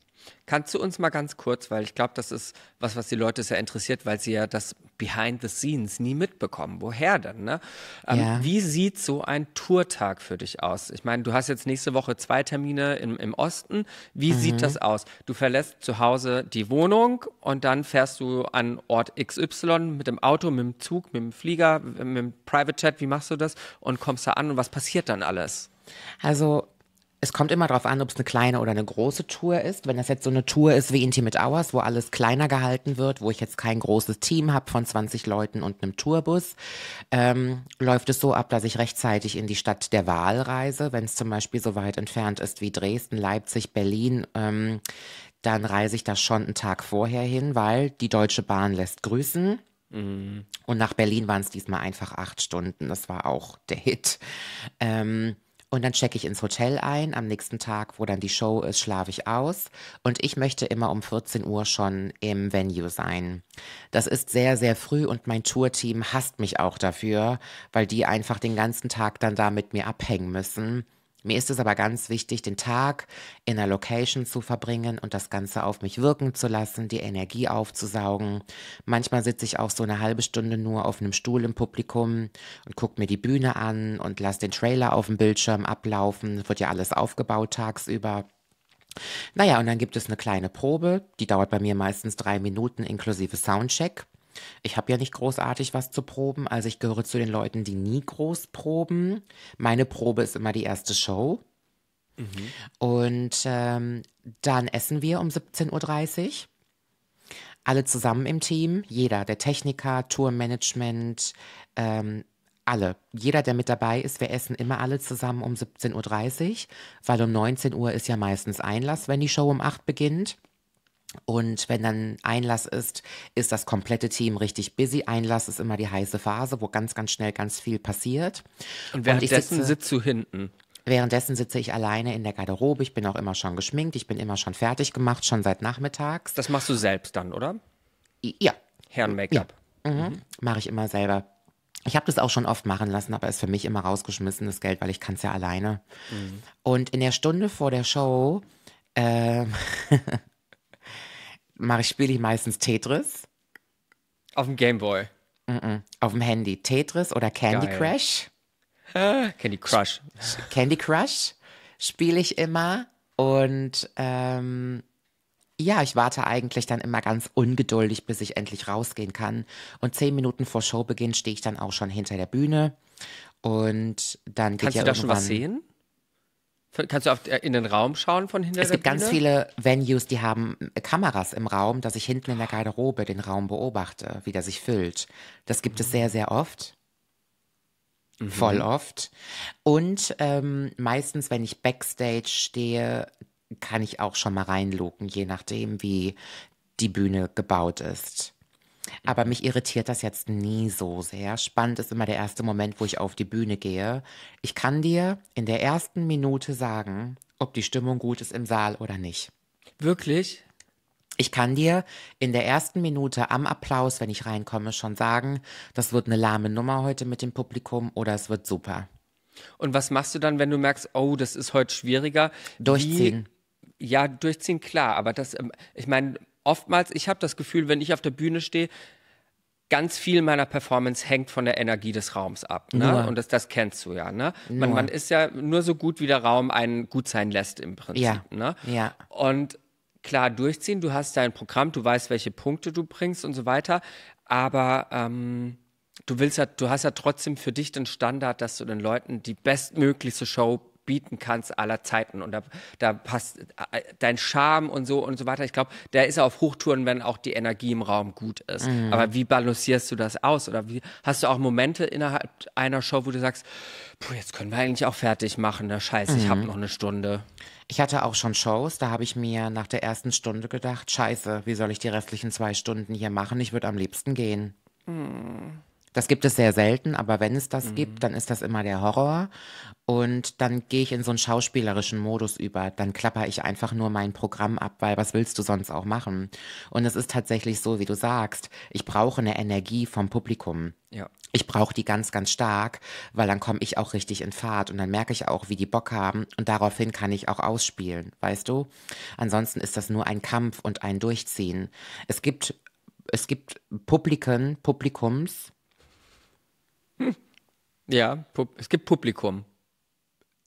Kannst du uns mal ganz kurz, weil ich glaube, das ist was, was die Leute sehr interessiert, weil sie ja das Behind the Scenes nie mitbekommen. Woher denn? Ne? Ähm, ja. Wie sieht so ein Tourtag für dich aus? Ich meine, du hast jetzt nächste Woche zwei Termine im, im Osten. Wie mhm. sieht das aus? Du verlässt zu Hause die Wohnung und dann fährst du an Ort XY mit dem Auto, mit dem Zug, mit dem Flieger, mit dem Private Chat. Wie machst du das? Und kommst da an und was passiert dann alles? Also es kommt immer darauf an, ob es eine kleine oder eine große Tour ist. Wenn das jetzt so eine Tour ist wie Intimate Hours, wo alles kleiner gehalten wird, wo ich jetzt kein großes Team habe von 20 Leuten und einem Tourbus, ähm, läuft es so ab, dass ich rechtzeitig in die Stadt der Wahl reise. Wenn es zum Beispiel so weit entfernt ist wie Dresden, Leipzig, Berlin, ähm, dann reise ich da schon einen Tag vorher hin, weil die Deutsche Bahn lässt grüßen. Mhm. Und nach Berlin waren es diesmal einfach acht Stunden. Das war auch der Hit. Ähm, und dann checke ich ins Hotel ein. Am nächsten Tag, wo dann die Show ist, schlafe ich aus. Und ich möchte immer um 14 Uhr schon im Venue sein. Das ist sehr, sehr früh und mein Tourteam hasst mich auch dafür, weil die einfach den ganzen Tag dann da mit mir abhängen müssen. Mir ist es aber ganz wichtig, den Tag in einer Location zu verbringen und das Ganze auf mich wirken zu lassen, die Energie aufzusaugen. Manchmal sitze ich auch so eine halbe Stunde nur auf einem Stuhl im Publikum und gucke mir die Bühne an und lasse den Trailer auf dem Bildschirm ablaufen. Wird ja alles aufgebaut tagsüber. Naja, und dann gibt es eine kleine Probe, die dauert bei mir meistens drei Minuten inklusive Soundcheck. Ich habe ja nicht großartig was zu proben. Also ich gehöre zu den Leuten, die nie groß proben. Meine Probe ist immer die erste Show. Mhm. Und ähm, dann essen wir um 17.30 Uhr. Alle zusammen im Team, jeder, der Techniker, Tourmanagement, ähm, alle. Jeder, der mit dabei ist, wir essen immer alle zusammen um 17.30 Uhr, weil um 19 Uhr ist ja meistens Einlass, wenn die Show um 8 Uhr beginnt. Und wenn dann Einlass ist, ist das komplette Team richtig busy. Einlass ist immer die heiße Phase, wo ganz, ganz schnell ganz viel passiert. Und währenddessen sitzt du hinten. Währenddessen sitze ich alleine in der Garderobe. Ich bin auch immer schon geschminkt. Ich bin immer schon fertig gemacht, schon seit nachmittags. Das machst du selbst dann, oder? Ja. Herren-Make-up. Ja. Mhm. Mhm. Mache ich immer selber. Ich habe das auch schon oft machen lassen, aber ist für mich immer rausgeschmissenes Geld, weil ich kann es ja alleine. Mhm. Und in der Stunde vor der Show ähm, (laughs) mache ich, spiele ich meistens Tetris. Auf dem Gameboy. Mm -mm. Auf dem Handy. Tetris oder Candy Crush. (laughs) Candy Crush. Candy Crush spiele ich immer. Und ähm, ja, ich warte eigentlich dann immer ganz ungeduldig, bis ich endlich rausgehen kann. Und zehn Minuten vor Showbeginn stehe ich dann auch schon hinter der Bühne. Und dann Kannst geht Kannst ja du da schon was sehen? Kannst du auf, äh, in den Raum schauen von hinten? Es gibt ganz viele Venues, die haben äh, Kameras im Raum, dass ich hinten in der Garderobe den Raum beobachte, wie der sich füllt. Das gibt mhm. es sehr, sehr oft. Mhm. Voll oft. Und ähm, meistens, wenn ich backstage stehe, kann ich auch schon mal reinluken, je nachdem, wie die Bühne gebaut ist. Aber mich irritiert das jetzt nie so sehr. Spannend ist immer der erste Moment, wo ich auf die Bühne gehe. Ich kann dir in der ersten Minute sagen, ob die Stimmung gut ist im Saal oder nicht. Wirklich? Ich kann dir in der ersten Minute am Applaus, wenn ich reinkomme, schon sagen, das wird eine lahme Nummer heute mit dem Publikum oder es wird super. Und was machst du dann, wenn du merkst, oh, das ist heute schwieriger? Durchziehen. Wie, ja, durchziehen, klar. Aber das, ähm, ich meine, oftmals, ich habe das Gefühl, wenn ich auf der Bühne stehe, ganz viel meiner Performance hängt von der Energie des Raums ab. Ne? Und das, das kennst du ja. Ne? Man, man, ist ja nur so gut, wie der Raum einen gut sein lässt im Prinzip. Ja. Ne? ja. Und klar, durchziehen, du hast dein Programm, du weißt, welche Punkte du bringst und so weiter. Aber ähm, du willst ja, du hast ja trotzdem für dich den Standard, dass du den Leuten die bestmöglichste Show bieten kannst aller Zeiten. Und da, da passt äh, dein Charme und so und so weiter. Ich glaube, der ist auf Hochtouren, wenn auch die Energie im Raum gut ist. Mhm. Aber wie balancierst du das aus? Oder wie hast du auch Momente innerhalb einer Show, wo du sagst, puh, jetzt können wir eigentlich auch fertig machen. Na ne? scheiße, ich habe mhm. noch eine Stunde. Ich hatte auch schon Shows, da habe ich mir nach der ersten Stunde gedacht, scheiße, wie soll ich die restlichen zwei Stunden hier machen? Ich würde am liebsten gehen. Mhm. Das gibt es sehr selten, aber wenn es das mhm. gibt, dann ist das immer der Horror. Und dann gehe ich in so einen schauspielerischen Modus über. Dann klapper ich einfach nur mein Programm ab, weil was willst du sonst auch machen? Und es ist tatsächlich so, wie du sagst, ich brauche eine Energie vom Publikum. Ja. Ich brauche die ganz, ganz stark, weil dann komme ich auch richtig in Fahrt und dann merke ich auch, wie die Bock haben und daraufhin kann ich auch ausspielen, weißt du? Ansonsten ist das nur ein Kampf und ein Durchziehen. Es gibt, es gibt Publiken, Publikums, ja, es gibt Publikum.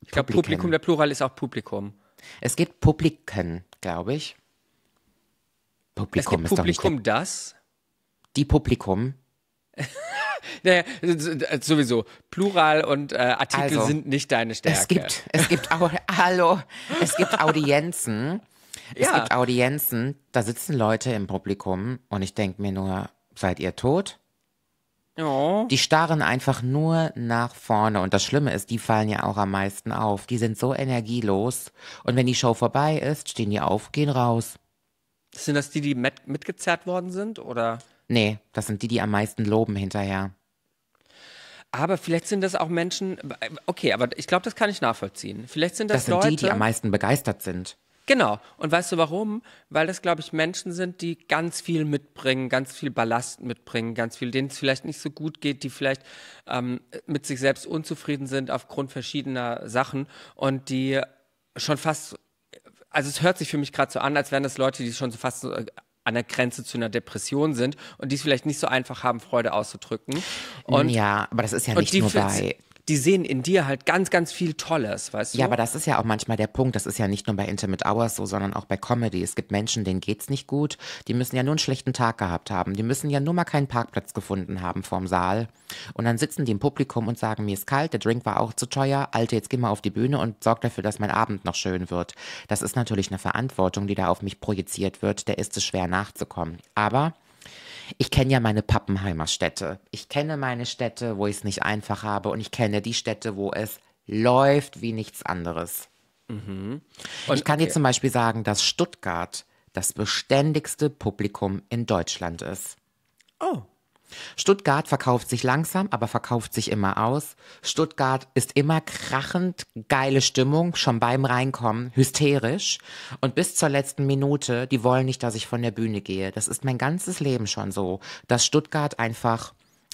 Ich glaube, Publikum, der Plural ist auch Publikum. Es gibt Publiken, glaube ich. Publikum es gibt ist Publikum doch nicht das? Die Publikum. (laughs) naja, sowieso. Plural und äh, Artikel also, sind nicht deine Stärke. Es gibt, es gibt, (laughs) Au hallo, es gibt Audienzen. Es gibt Audienzen, da sitzen Leute im Publikum und ich denke mir nur, seid ihr tot? Oh. Die starren einfach nur nach vorne. Und das Schlimme ist, die fallen ja auch am meisten auf. Die sind so energielos. Und wenn die Show vorbei ist, stehen die auf, gehen raus. Sind das die, die mit, mitgezerrt worden sind? Oder? Nee, das sind die, die am meisten loben hinterher. Aber vielleicht sind das auch Menschen. Äh, okay, aber ich glaube, das kann ich nachvollziehen. Vielleicht sind das, das sind Leute, die, die am meisten begeistert sind. Genau. Und weißt du warum? Weil das, glaube ich, Menschen sind, die ganz viel mitbringen, ganz viel Ballast mitbringen, ganz viel, denen es vielleicht nicht so gut geht, die vielleicht ähm, mit sich selbst unzufrieden sind aufgrund verschiedener Sachen und die schon fast, also es hört sich für mich gerade so an, als wären das Leute, die schon so fast so, äh, an der Grenze zu einer Depression sind und die es vielleicht nicht so einfach haben, Freude auszudrücken. Und, ja, aber das ist ja nicht nur bei die sehen in dir halt ganz, ganz viel Tolles, weißt du? Ja, aber das ist ja auch manchmal der Punkt. Das ist ja nicht nur bei Intimate Hours so, sondern auch bei Comedy. Es gibt Menschen, denen geht's nicht gut. Die müssen ja nur einen schlechten Tag gehabt haben. Die müssen ja nur mal keinen Parkplatz gefunden haben vorm Saal. Und dann sitzen die im Publikum und sagen, mir ist kalt, der Drink war auch zu teuer. Alter, jetzt geh mal auf die Bühne und sorg dafür, dass mein Abend noch schön wird. Das ist natürlich eine Verantwortung, die da auf mich projiziert wird. Der ist es schwer nachzukommen. Aber ich kenne ja meine Pappenheimer Städte. Ich kenne meine Städte, wo ich es nicht einfach habe und ich kenne die Städte, wo es läuft wie nichts anderes. Mhm. ich kann okay. dir zum Beispiel sagen, dass Stuttgart das beständigste Publikum in Deutschland ist. Oh. Stuttgart verkauft sich langsam, aber verkauft sich immer aus. Stuttgart ist immer krachend, geile Stimmung, schon beim Reinkommen, hysterisch. Und bis zur letzten Minute, die wollen nicht, dass ich von der Bühne gehe. Das ist mein ganzes Leben schon so, dass Stuttgart einfach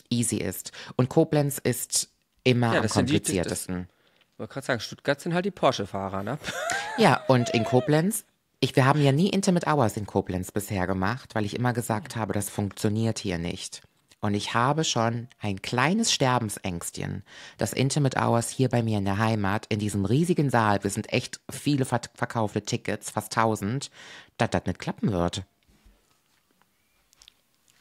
easy ist. Und Koblenz ist immer ja, am kompliziertesten. Ich wollte gerade sagen, Stuttgart sind halt die Porsche-Fahrer, ne? (laughs) Ja, und in Koblenz ich, wir haben ja nie Intimate Hours in Koblenz bisher gemacht, weil ich immer gesagt hm. habe, das funktioniert hier nicht. Und ich habe schon ein kleines Sterbensängstchen, dass Intimate Hours hier bei mir in der Heimat, in diesem riesigen Saal, wir sind echt viele verkaufte Tickets, fast 1000, dass das nicht klappen wird.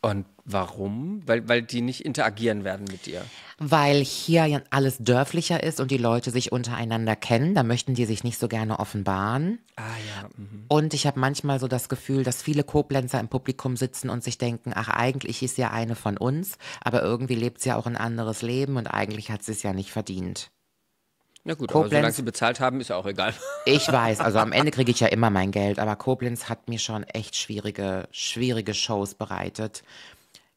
Und Warum? Weil, weil die nicht interagieren werden mit dir. Weil hier ja alles dörflicher ist und die Leute sich untereinander kennen, da möchten die sich nicht so gerne offenbaren. Ah ja. Mhm. Und ich habe manchmal so das Gefühl, dass viele Koblenzer im Publikum sitzen und sich denken, ach eigentlich ist ja eine von uns, aber irgendwie lebt sie ja auch ein anderes Leben und eigentlich hat sie es ja nicht verdient. Na gut, Koblenz, aber solange sie bezahlt haben, ist ja auch egal. (laughs) Ich weiß, also am Ende kriege ich ja immer mein Geld, aber Koblenz hat mir schon echt schwierige, schwierige Shows bereitet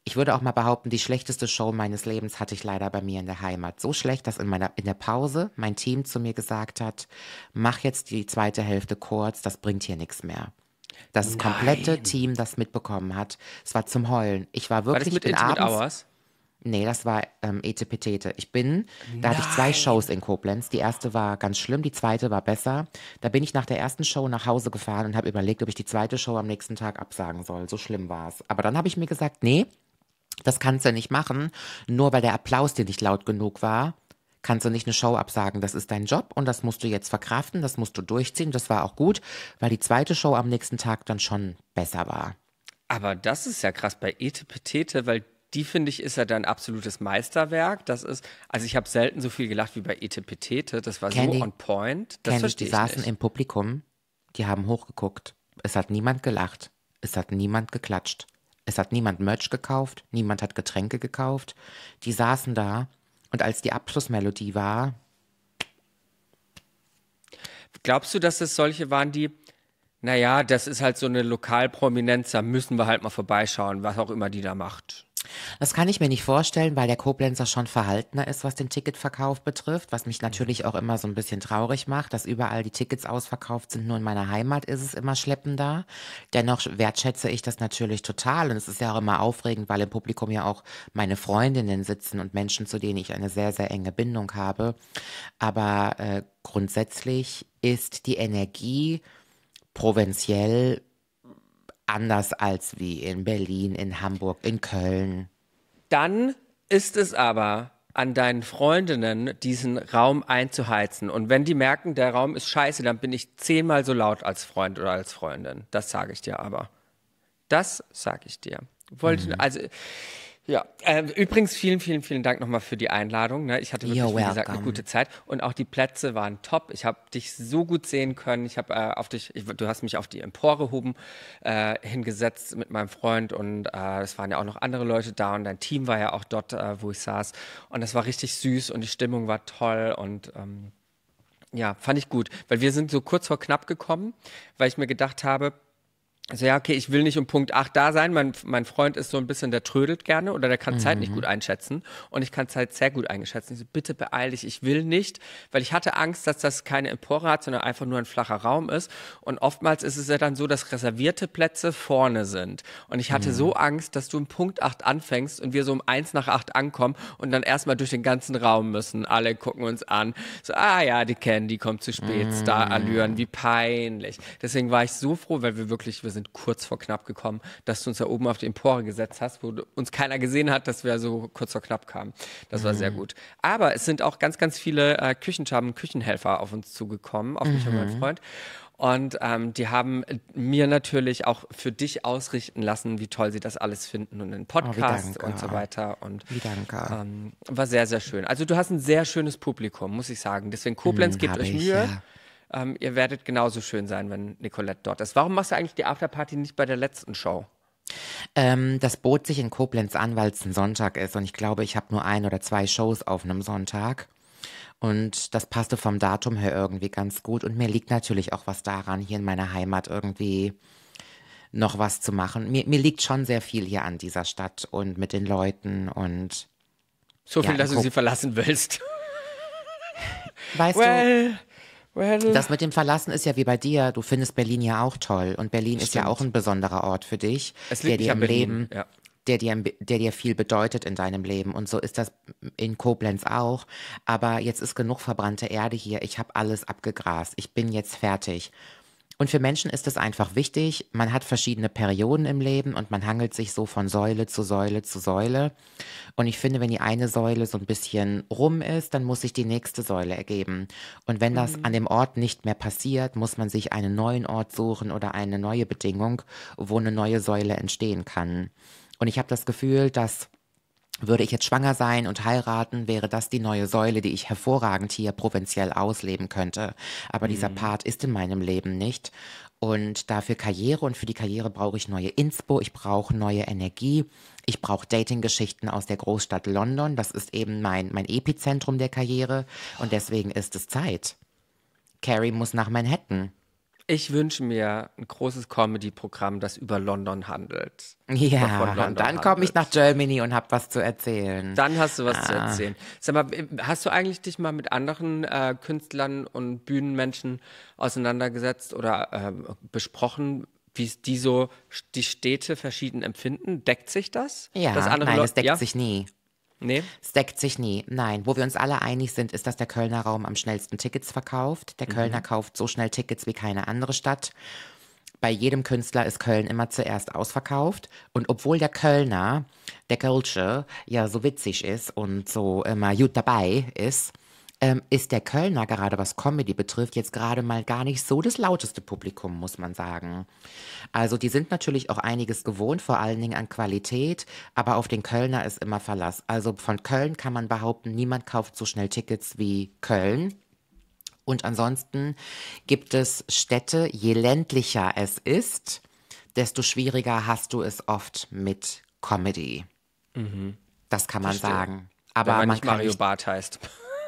ich würde auch mal behaupten, die schlechteste Show meines Lebens hatte ich leider bei mir in der Heimat. So schlecht, dass in, meiner, in der Pause mein Team zu mir gesagt hat, mach jetzt die zweite Hälfte kurz, das bringt hier nichts mehr. Das Nein. komplette Team das mitbekommen hat. Es war zum Heulen. Ich war wirklich war das mit Intimate abends, Hours? Nee, das war ähm, Etepetete. Ich bin, da Nein. hatte ich zwei Shows in Koblenz. Die erste war ganz schlimm, die zweite war besser. Da bin ich nach der ersten Show nach Hause gefahren und habe überlegt, ob ich die zweite Show am nächsten Tag absagen soll. So schlimm war es. Aber dann habe ich mir gesagt, nee, das kannst du nicht machen, nur weil der Applaus dir nicht laut genug war kannst du nicht eine Show absagen. Das ist dein Job und das musst du jetzt verkraften, das musst du durchziehen. Das war auch gut, weil die zweite Show am nächsten Tag dann schon besser war. Aber das ist ja krass bei Ete Petete, weil die finde ich ist ja dein absolutes Meisterwerk. Das ist, also ich habe selten so viel gelacht wie bei Ete Petete. Das war Candy, so on point. Das Candy, die saßen nicht. im Publikum, die haben hochgeguckt. Es hat niemand gelacht. Es hat niemand geklatscht. Es hat niemand Merch gekauft, niemand hat Getränke gekauft. Die saßen da und als die Abschlussmelodie war. Glaubst du, dass es solche waren, die naja, das ist halt so eine Lokalprominenz, da müssen wir halt mal vorbeischauen, was auch immer die da macht. Das kann ich mir nicht vorstellen, weil der Koblenzer schon verhaltener ist, was den Ticketverkauf betrifft, was mich natürlich auch immer so ein bisschen traurig macht, dass überall die Tickets ausverkauft sind. Nur in meiner Heimat ist es immer schleppender. Dennoch wertschätze ich das natürlich total und es ist ja auch immer aufregend, weil im Publikum ja auch meine Freundinnen sitzen und Menschen, zu denen ich eine sehr, sehr enge Bindung habe. Aber äh, grundsätzlich ist die Energie, provinziell anders als wie in Berlin, in Hamburg, in Köln. Dann ist es aber an deinen Freundinnen, diesen Raum einzuheizen. Und wenn die merken, der Raum ist scheiße, dann bin ich zehnmal so laut als Freund oder als Freundin. Das sage ich dir aber. Das sage ich dir. Wollte, mhm. also ja, ähm, übrigens vielen, vielen, vielen Dank nochmal für die Einladung. Ne? Ich hatte wirklich, wie gesagt, eine gute Zeit und auch die Plätze waren top. Ich habe dich so gut sehen können. Ich habe äh, auf dich, ich, du hast mich auf die Empore huben äh, hingesetzt mit meinem Freund und äh, es waren ja auch noch andere Leute da und dein Team war ja auch dort, äh, wo ich saß und das war richtig süß und die Stimmung war toll und ähm, ja, fand ich gut, weil wir sind so kurz vor knapp gekommen, weil ich mir gedacht habe, also ja, okay, ich will nicht um Punkt 8 da sein. Mein, mein Freund ist so ein bisschen, der trödelt gerne oder der kann mhm. Zeit nicht mhm. gut einschätzen. Und ich kann Zeit sehr gut eingeschätzen. Ich so, bitte beeil dich, ich will nicht, weil ich hatte Angst, dass das keine Empore hat, sondern einfach nur ein flacher Raum ist. Und oftmals ist es ja dann so, dass reservierte Plätze vorne sind. Und ich hatte mhm. so Angst, dass du um Punkt 8 anfängst und wir so um 1 nach 8 ankommen und dann erstmal durch den ganzen Raum müssen. Alle gucken uns an. So, ah ja, die kennen, die kommt zu spät, mhm. Star-Allüren, wie peinlich. Deswegen war ich so froh, weil wir wirklich, wir sind kurz vor knapp gekommen, dass du uns da oben auf die Empore gesetzt hast, wo uns keiner gesehen hat, dass wir so kurz vor knapp kamen. Das war mhm. sehr gut. Aber es sind auch ganz, ganz viele äh, Küchentaben, Küchenhelfer auf uns zugekommen, auf mich mhm. und meinen mhm. Freund. Und ähm, die haben mir natürlich auch für dich ausrichten lassen, wie toll sie das alles finden und den Podcast oh, und so weiter. Und ähm, war sehr, sehr schön. Also du hast ein sehr schönes Publikum, muss ich sagen. Deswegen Koblenz, hm, gebt euch Mühe. ja ähm, ihr werdet genauso schön sein, wenn Nicolette dort ist. Warum machst du eigentlich die Afterparty nicht bei der letzten Show? Ähm, das bot sich in Koblenz an, weil es ein Sonntag ist und ich glaube, ich habe nur ein oder zwei Shows auf einem Sonntag. Und das passte vom Datum her irgendwie ganz gut. Und mir liegt natürlich auch was daran, hier in meiner Heimat irgendwie noch was zu machen. Mir, mir liegt schon sehr viel hier an dieser Stadt und mit den Leuten und. So viel, ja, dass du sie verlassen willst. Weißt well, das mit dem Verlassen ist ja wie bei dir. Du findest Berlin ja auch toll. Und Berlin Stimmt. ist ja auch ein besonderer Ort für dich, es der dir im Berlin. Leben, ja. der, dir, der dir viel bedeutet in deinem Leben. Und so ist das in Koblenz auch. Aber jetzt ist genug verbrannte Erde hier. Ich habe alles abgegrast. Ich bin jetzt fertig. Und für Menschen ist es einfach wichtig, man hat verschiedene Perioden im Leben und man hangelt sich so von Säule zu Säule zu Säule. Und ich finde, wenn die eine Säule so ein bisschen rum ist, dann muss sich die nächste Säule ergeben. Und wenn das mhm. an dem Ort nicht mehr passiert, muss man sich einen neuen Ort suchen oder eine neue Bedingung, wo eine neue Säule entstehen kann. Und ich habe das Gefühl, dass würde ich jetzt schwanger sein und heiraten, wäre das die neue Säule, die ich hervorragend hier provinziell ausleben könnte. Aber mhm. dieser Part ist in meinem Leben nicht. Und dafür Karriere und für die Karriere brauche ich neue Inspo, ich brauche neue Energie, ich brauche Dating-Geschichten aus der Großstadt London. Das ist eben mein, mein Epizentrum der Karriere und deswegen ist es Zeit. Carrie muss nach Manhattan. Ich wünsche mir ein großes Comedy-Programm, das über London handelt. Ja, London dann komme ich nach Germany und habe was zu erzählen. Dann hast du was ah. zu erzählen. Sag mal, hast du eigentlich dich mal mit anderen äh, Künstlern und Bühnenmenschen auseinandergesetzt oder äh, besprochen, wie die so die Städte verschieden empfinden? Deckt sich das? Ja, nein, Le das deckt ja? sich nie. Nee. Es deckt sich nie. Nein. Wo wir uns alle einig sind, ist, dass der Kölner Raum am schnellsten Tickets verkauft. Der Kölner mhm. kauft so schnell Tickets wie keine andere Stadt. Bei jedem Künstler ist Köln immer zuerst ausverkauft. Und obwohl der Kölner, der Kölsche, ja so witzig ist und so immer gut dabei ist, ähm, ist der Kölner gerade was Comedy betrifft jetzt gerade mal gar nicht so das lauteste Publikum, muss man sagen. Also die sind natürlich auch einiges gewohnt, vor allen Dingen an Qualität, aber auf den Kölner ist immer Verlass. Also von Köln kann man behaupten, niemand kauft so schnell Tickets wie Köln. Und ansonsten gibt es Städte, je ländlicher es ist, desto schwieriger hast du es oft mit Comedy. Mhm. Das kann man Verstehe. sagen. Aber Wenn man nicht Mario nicht Barth heißt.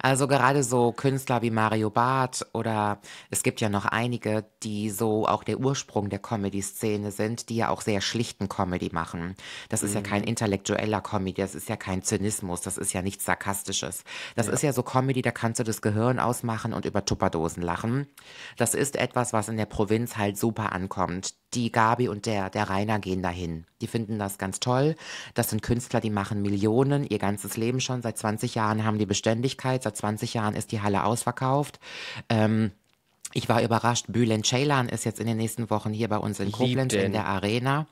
Also gerade so Künstler wie Mario Barth oder es gibt ja noch einige, die so auch der Ursprung der Comedy-Szene sind, die ja auch sehr schlichten Comedy machen. Das ist ja kein mhm. intellektueller Comedy, das ist ja kein Zynismus, das ist ja nichts Sarkastisches. Das ja. ist ja so Comedy, da kannst du das Gehirn ausmachen und über Tupperdosen lachen. Das ist etwas, was in der Provinz halt super ankommt. Die Gabi und der, der Rainer gehen dahin. Die finden das ganz toll. Das sind Künstler, die machen Millionen ihr ganzes Leben schon. Seit 20 Jahren haben die Beständigkeit seit 20 Jahren ist die Halle ausverkauft. Ähm, ich war überrascht, Bülent Ceylan ist jetzt in den nächsten Wochen hier bei uns in Koblenz in der Arena.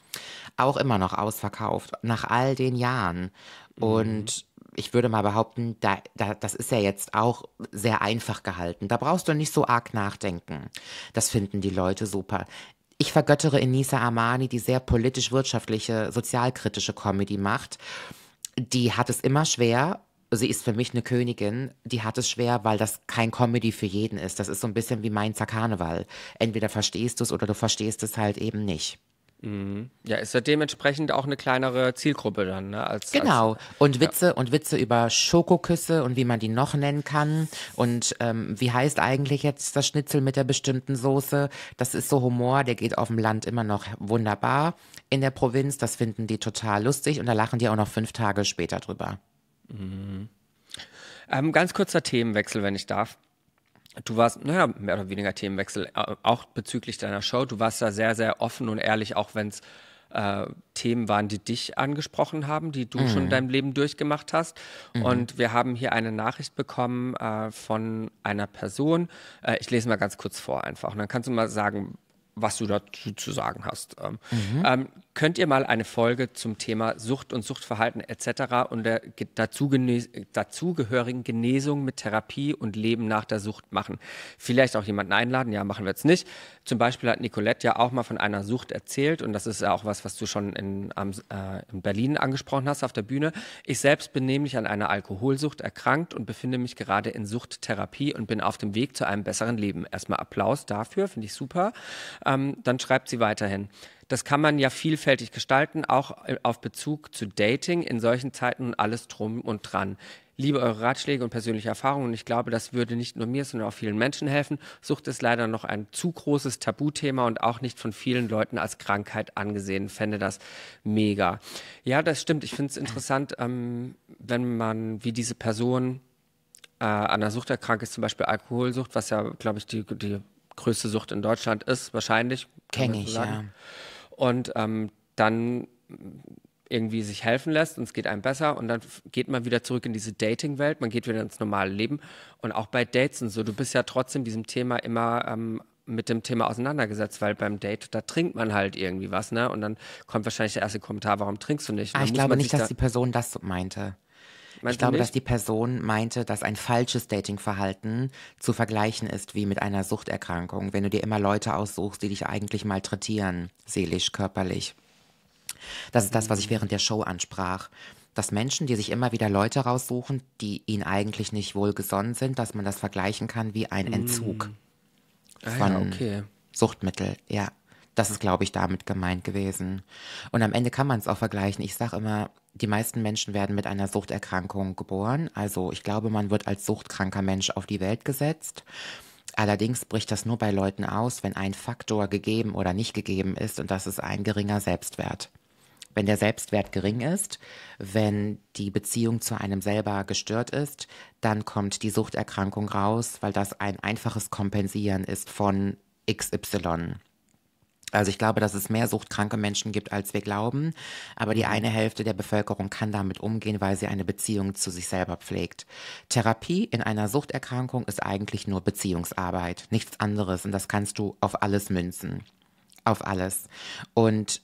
Auch immer noch ausverkauft, nach all den Jahren. Mhm. Und ich würde mal behaupten, da, da, das ist ja jetzt auch sehr einfach gehalten. Da brauchst du nicht so arg nachdenken. Das finden die Leute super. Ich vergöttere Enisa Armani, die sehr politisch-wirtschaftliche, sozialkritische Comedy macht. Die hat es immer schwer sie ist für mich eine Königin, die hat es schwer, weil das kein Comedy für jeden ist. Das ist so ein bisschen wie Mainzer Karneval. Entweder verstehst du es oder du verstehst es halt eben nicht. Mhm. Ja, ist ja dementsprechend auch eine kleinere Zielgruppe dann, ne? Als, genau. Als, und Witze ja. und Witze über Schokoküsse und wie man die noch nennen kann und ähm, wie heißt eigentlich jetzt das Schnitzel mit der bestimmten Soße? Das ist so Humor, der geht auf dem Land immer noch wunderbar. In der Provinz, das finden die total lustig und da lachen die auch noch fünf Tage später drüber. Mhm. Ähm, ganz kurzer Themenwechsel, wenn ich darf. Du warst, naja, mehr oder weniger Themenwechsel, äh, auch bezüglich deiner Show. Du warst da sehr, sehr offen und ehrlich, auch wenn es äh, Themen waren, die dich angesprochen haben, die du mhm. schon in mhm. deinem Leben durchgemacht hast. Mhm. Und wir haben hier eine Nachricht bekommen äh, von einer Person. Äh, ich lese mal ganz kurz vor einfach. Und dann kannst du mal sagen, was du dazu zu sagen hast. Ähm, mhm. ähm, könnt ihr mal eine Folge zum Thema Sucht und Suchtverhalten etc. und der dazugehörigen Genesung mit Therapie und Leben nach der Sucht machen. Vielleicht auch jemanden einladen, ja, machen wir jetzt nicht. Zum Beispiel hat Nicolette ja auch mal von einer Sucht erzählt und das ist ja auch was, was du schon in, am, äh, in Berlin angesprochen hast auf der Bühne. Ich selbst bin nämlich an einer Alkoholsucht erkrankt und befinde mich gerade in Suchttherapie und bin auf dem Weg zu einem besseren Leben. Erstmal Applaus dafür, finde ich super. Ähm, dann schreibt sie weiterhin. Das kann man ja vielfältig gestalten, auch äh, auf Bezug zu Dating in solchen Zeiten und alles drum und dran. Liebe eure Ratschläge und persönliche Erfahrungen. Ich glaube, das würde nicht nur mir, sondern auch vielen Menschen helfen. Sucht ist leider noch ein zu großes Tabuthema und auch nicht von vielen Leuten als Krankheit angesehen. Fände das mega. Ja, das stimmt. Ich finde es interessant, ähm, wenn man wie diese Person äh, an der Sucht erkrankt ist, zum Beispiel Alkoholsucht, was ja, glaube ich, die, die größte Sucht in Deutschland ist, wahrscheinlich. Kenne ich, so ja und ähm, dann irgendwie sich helfen lässt und es geht einem besser und dann geht man wieder zurück in diese Dating-Welt, man geht wieder ins normale Leben und auch bei Dates und so, du bist ja trotzdem diesem Thema immer ähm, mit dem Thema auseinandergesetzt, weil beim Date, da trinkt man halt irgendwie was, ne? Und dann kommt wahrscheinlich der erste Kommentar, warum trinkst du nicht? Ah, ich glaube nicht, dass die Person das meinte. Meinst ich glaube, dass die Person meinte, dass ein falsches Datingverhalten zu vergleichen ist wie mit einer Suchterkrankung, wenn du dir immer Leute aussuchst, die dich eigentlich malträtieren, seelisch, körperlich. Das ist das, was ich mhm. während der Show ansprach. Dass Menschen, die sich immer wieder Leute raussuchen, die ihnen eigentlich nicht wohlgesonnen sind, dass man das vergleichen kann wie ein Entzug mm. ah, von ja, okay. Suchtmittel, ja. Das ist, glaube ich, damit gemeint gewesen. Und am Ende kann man es auch vergleichen. Ich sage immer, die meisten Menschen werden mit einer Suchterkrankung geboren. Also ich glaube, man wird als suchtkranker Mensch auf die Welt gesetzt. Allerdings bricht das nur bei Leuten aus, wenn ein Faktor gegeben oder nicht gegeben ist und das ist ein geringer Selbstwert. Wenn der Selbstwert gering ist, wenn die Beziehung zu einem selber gestört ist, dann kommt die Suchterkrankung raus, weil das ein einfaches Kompensieren ist von XY. Also ich glaube, dass es mehr suchtkranke Menschen gibt, als wir glauben. Aber die mhm. eine Hälfte der Bevölkerung kann damit umgehen, weil sie eine Beziehung zu sich selber pflegt. Therapie in einer Suchterkrankung ist eigentlich nur Beziehungsarbeit, nichts anderes. Und das kannst du auf alles münzen. Auf alles. Und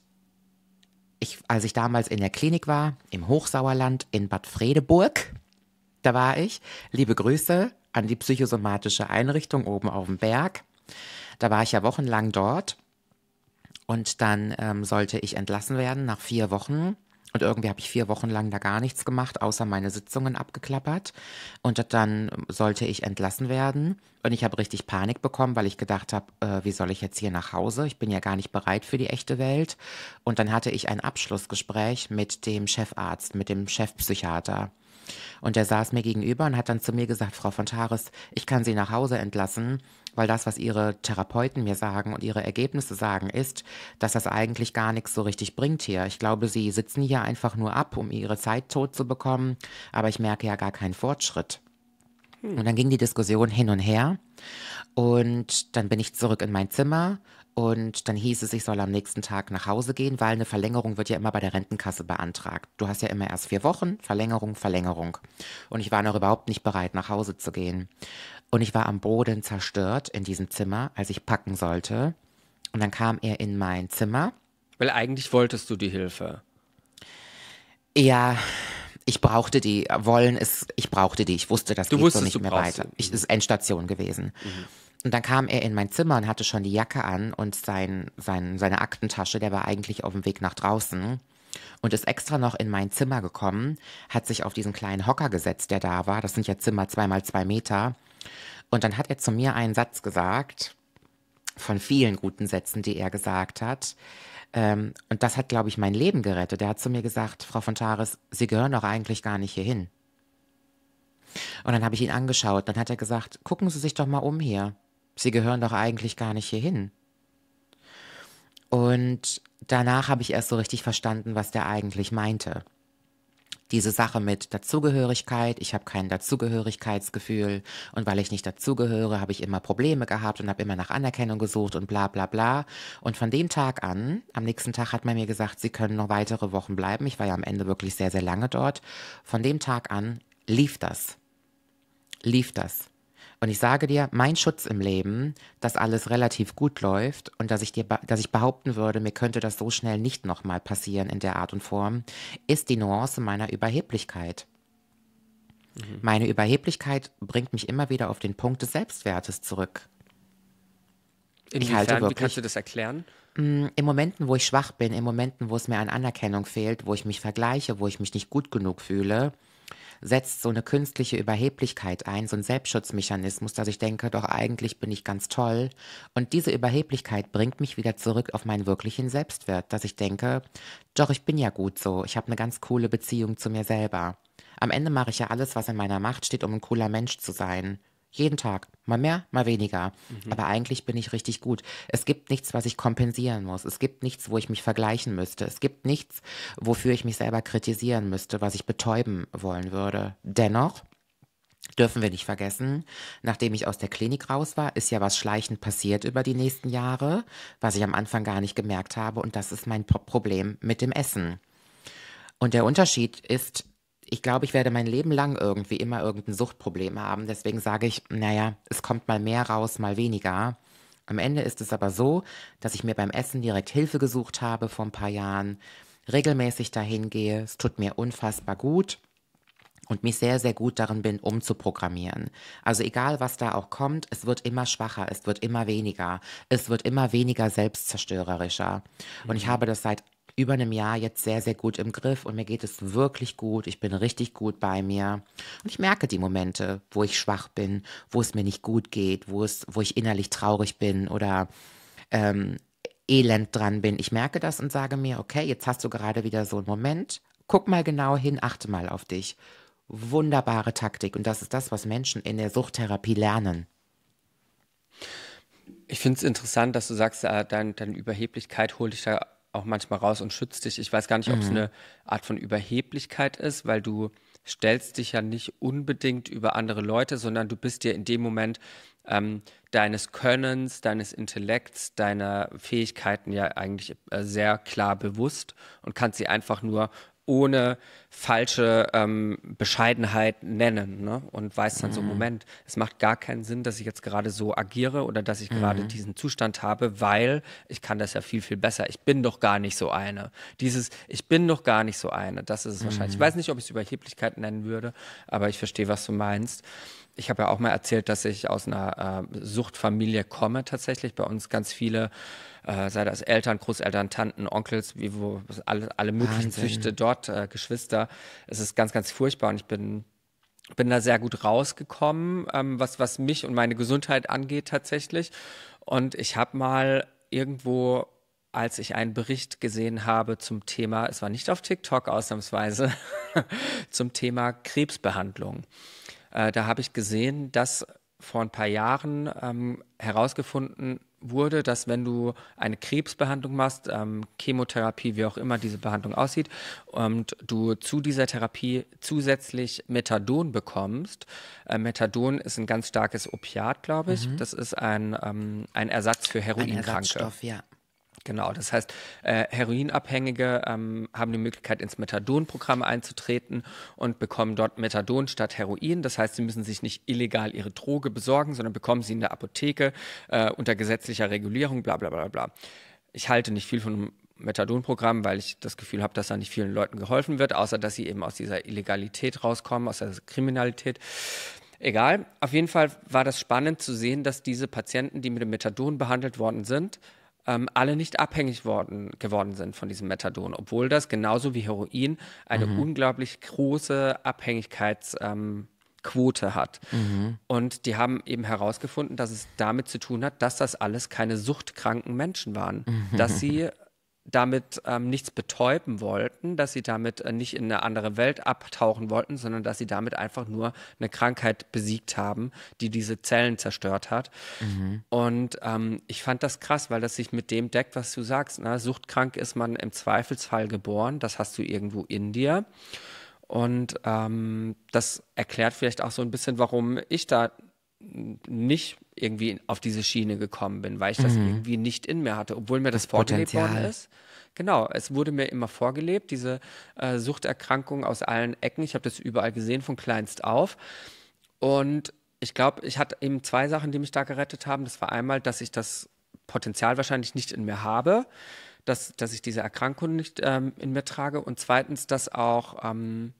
ich, als ich damals in der Klinik war, im Hochsauerland in Bad Fredeburg, da war ich. Liebe Grüße an die psychosomatische Einrichtung oben auf dem Berg. Da war ich ja wochenlang dort und dann ähm, sollte ich entlassen werden nach vier Wochen. Und irgendwie habe ich vier Wochen lang da gar nichts gemacht, außer meine Sitzungen abgeklappert. Und dann sollte ich entlassen werden. Und ich habe richtig Panik bekommen, weil ich gedacht habe, äh, wie soll ich jetzt hier nach Hause? Ich bin ja gar nicht bereit für die echte Welt. Und dann hatte ich ein Abschlussgespräch mit dem Chefarzt, mit dem Chefpsychiater. Und er saß mir gegenüber und hat dann zu mir gesagt, Frau von Tares, ich kann Sie nach Hause entlassen, weil das, was Ihre Therapeuten mir sagen und Ihre Ergebnisse sagen, ist, dass das eigentlich gar nichts so richtig bringt hier. Ich glaube, Sie sitzen hier einfach nur ab, um Ihre Zeit tot zu bekommen, aber ich merke ja gar keinen Fortschritt. Hm. Und dann ging die Diskussion hin und her. Und dann bin ich zurück in mein Zimmer. Und dann hieß es, ich soll am nächsten Tag nach Hause gehen, weil eine Verlängerung wird ja immer bei der Rentenkasse beantragt. Du hast ja immer erst vier Wochen, Verlängerung, Verlängerung. Und ich war noch überhaupt nicht bereit, nach Hause zu gehen. Und ich war am Boden zerstört in diesem Zimmer, als ich packen sollte. Und dann kam er in mein Zimmer. Weil eigentlich wolltest du die Hilfe. Ja, ich brauchte die, äh, wollen es, ich brauchte die, ich wusste, das du geht wusstest, so nicht mehr weiter. Ich, mhm. ist Endstation gewesen. Mhm. Und dann kam er in mein Zimmer und hatte schon die Jacke an und sein, sein, seine Aktentasche, der war eigentlich auf dem Weg nach draußen und ist extra noch in mein Zimmer gekommen, hat sich auf diesen kleinen Hocker gesetzt, der da war. Das sind ja Zimmer zweimal zwei Meter. Und dann hat er zu mir einen Satz gesagt, von vielen guten Sätzen, die er gesagt hat. Ähm, und das hat, glaube ich, mein Leben gerettet. Er hat zu mir gesagt, Frau von Tares, Sie gehören doch eigentlich gar nicht hierhin. Und dann habe ich ihn angeschaut. Dann hat er gesagt, gucken Sie sich doch mal um hier. Sie gehören doch eigentlich gar nicht hierhin. Und danach habe ich erst so richtig verstanden, was der eigentlich meinte diese Sache mit Dazugehörigkeit, ich habe kein Dazugehörigkeitsgefühl und weil ich nicht dazugehöre, habe ich immer Probleme gehabt und habe immer nach Anerkennung gesucht und bla bla bla. Und von dem Tag an, am nächsten Tag hat man mir gesagt, sie können noch weitere Wochen bleiben. Ich war ja am Ende wirklich sehr, sehr lange dort. Von dem Tag an lief das. Lief das. Und ich sage dir, mein Schutz im Leben, dass alles relativ gut läuft und dass ich dir, dass ich behaupten würde, mir könnte das so schnell nicht nochmal passieren in der Art und Form, ist die Nuance meiner Überheblichkeit. Mhm. Meine Überheblichkeit bringt mich immer wieder auf den Punkt des Selbstwertes zurück. Inwiefern, ich halte wirklich, wie kannst du das erklären? Mm, in Momenten, wo ich schwach bin, in Momenten, wo es mir an Anerkennung fehlt, wo ich mich vergleiche, wo ich mich nicht gut genug fühle, setzt so eine künstliche Überheblichkeit ein, so ein Selbstschutzmechanismus, dass ich denke, doch eigentlich bin ich ganz toll. Und diese Überheblichkeit bringt mich wieder zurück auf meinen wirklichen Selbstwert, dass ich denke, doch ich bin ja gut so, ich habe eine ganz coole Beziehung zu mir selber. Am Ende mache ich ja alles, was in meiner Macht steht, um ein cooler Mensch zu sein. Jeden Tag. Mal mehr, mal weniger. Mhm. Aber eigentlich bin ich richtig gut. Es gibt nichts, was ich kompensieren muss. Es gibt nichts, wo ich mich vergleichen müsste. Es gibt nichts, wofür ich mich selber kritisieren müsste, was ich betäuben wollen würde. Dennoch dürfen wir nicht vergessen, nachdem ich aus der Klinik raus war, ist ja was schleichend passiert über die nächsten Jahre, was ich am Anfang gar nicht gemerkt habe. Und das ist mein Problem mit dem Essen. Und der Unterschied ist, ich glaube, ich werde mein Leben lang irgendwie immer irgendein Suchtproblem haben. Deswegen sage ich, naja, es kommt mal mehr raus, mal weniger. Am Ende ist es aber so, dass ich mir beim Essen direkt Hilfe gesucht habe vor ein paar Jahren, regelmäßig dahin gehe. Es tut mir unfassbar gut und mich sehr, sehr gut darin bin, umzuprogrammieren. Also egal, was da auch kommt, es wird immer schwacher, es wird immer weniger, es wird immer weniger selbstzerstörerischer. Und ich mhm. habe das seit über einem Jahr jetzt sehr, sehr gut im Griff und mir geht es wirklich gut. Ich bin richtig gut bei mir. Und ich merke die Momente, wo ich schwach bin, wo es mir nicht gut geht, wo, es, wo ich innerlich traurig bin oder ähm, elend dran bin. Ich merke das und sage mir, okay, jetzt hast du gerade wieder so einen Moment. Guck mal genau hin, achte mal auf dich. Wunderbare Taktik. Und das ist das, was Menschen in der Suchttherapie lernen. Ich finde es interessant, dass du sagst, dein, deine Überheblichkeit holt dich da auch manchmal raus und schützt dich. Ich weiß gar nicht, ob es mhm. eine Art von Überheblichkeit ist, weil du stellst dich ja nicht unbedingt über andere Leute, sondern du bist dir in dem Moment ähm, deines Könnens, deines Intellekts, deiner Fähigkeiten ja eigentlich äh, sehr klar bewusst und kannst sie einfach nur ohne falsche ähm, Bescheidenheit nennen ne? und weiß dann mhm. so, Moment, es macht gar keinen Sinn, dass ich jetzt gerade so agiere oder dass ich mhm. gerade diesen Zustand habe, weil ich kann das ja viel, viel besser. Ich bin doch gar nicht so eine. Dieses, ich bin doch gar nicht so eine, das ist es mhm. wahrscheinlich. Ich mhm. weiß nicht, ob ich es Überheblichkeit nennen würde, aber ich verstehe, was du meinst. Ich habe ja auch mal erzählt, dass ich aus einer äh, Suchtfamilie komme tatsächlich. Bei uns ganz viele äh, sei das Eltern, Großeltern, Tanten, Onkels, wie wo, alle, alle möglichen Wahnsinn. Züchte dort, äh, Geschwister. Es ist ganz, ganz furchtbar und ich bin bin da sehr gut rausgekommen, ähm, was, was mich und meine Gesundheit angeht tatsächlich. Und ich habe mal irgendwo, als ich einen Bericht gesehen habe zum Thema, es war nicht auf TikTok ausnahmsweise, (laughs) zum Thema Krebsbehandlung. Äh, da habe ich gesehen, dass vor ein paar Jahren ähm, herausgefunden wurde, dass wenn du eine Krebsbehandlung machst, ähm, Chemotherapie, wie auch immer diese Behandlung aussieht, und du zu dieser Therapie zusätzlich Methadon bekommst. Äh, Methadon ist ein ganz starkes Opiat, glaube ich. Mhm. Das ist ein, ähm, ein Ersatz für Heroinkranke. Ein Ersatzstoff, ja. Genau, das heißt, äh, Heroinabhängige ähm, haben die Möglichkeit, ins Methadon-Programm einzutreten und bekommen dort Methadon statt Heroin. Das heißt, sie müssen sich nicht illegal ihre Droge besorgen, sondern bekommen sie in der Apotheke äh, unter gesetzlicher Regulierung, bla bla bla bla. Ich halte nicht viel von Methadon-Programm, weil ich das Gefühl habe, dass da nicht vielen Leuten geholfen wird, außer dass sie eben aus dieser Illegalität rauskommen, aus dieser Kriminalität. Egal, auf jeden Fall war das spannend zu sehen, dass diese Patienten, die mit dem Methadon behandelt worden sind, ähm, alle nicht abhängig worden, geworden sind von diesem Methadon, obwohl das genauso wie Heroin eine mhm. unglaublich große Abhängigkeitsquote Ähm, hat. Mhm. Und die haben eben herausgefunden, dass es damit zu tun hat, dass das alles keine suchtkranken Menschen waren, mhm. dass sie damit ähm, nichts betäuben wollten, dass sie damit äh, nicht in eine andere Welt abtauchen wollten, sondern dass sie damit einfach nur eine Krankheit besiegt haben, die diese Zellen zerstört hat. Mhm. Und ähm, ich fand das krass, weil das sich mit dem deckt, was du sagst. Na, ne? suchtkrank ist man im Zweifelsfall geboren, das hast du irgendwo in dir. Und ähm, das erklärt vielleicht auch so ein bisschen, warum ich da nicht irgendwie auf diese Schiene gekommen bin, weil ich das mhm. irgendwie nicht in mir hatte, obwohl mir das, das vorgelebt Potenzial. worden ist. Genau, es wurde mir immer vorgelebt, diese äh, Suchterkrankung aus allen Ecken. Ich habe das überall gesehen, von kleinst auf. Und ich glaube, ich hatte eben zwei Sachen, die mich da gerettet haben. Das war einmal, dass ich das Potenzial wahrscheinlich nicht in mir habe, dass, dass ich diese Erkrankung nicht ähm, in mir trage. Und zweitens, dass auch ähm,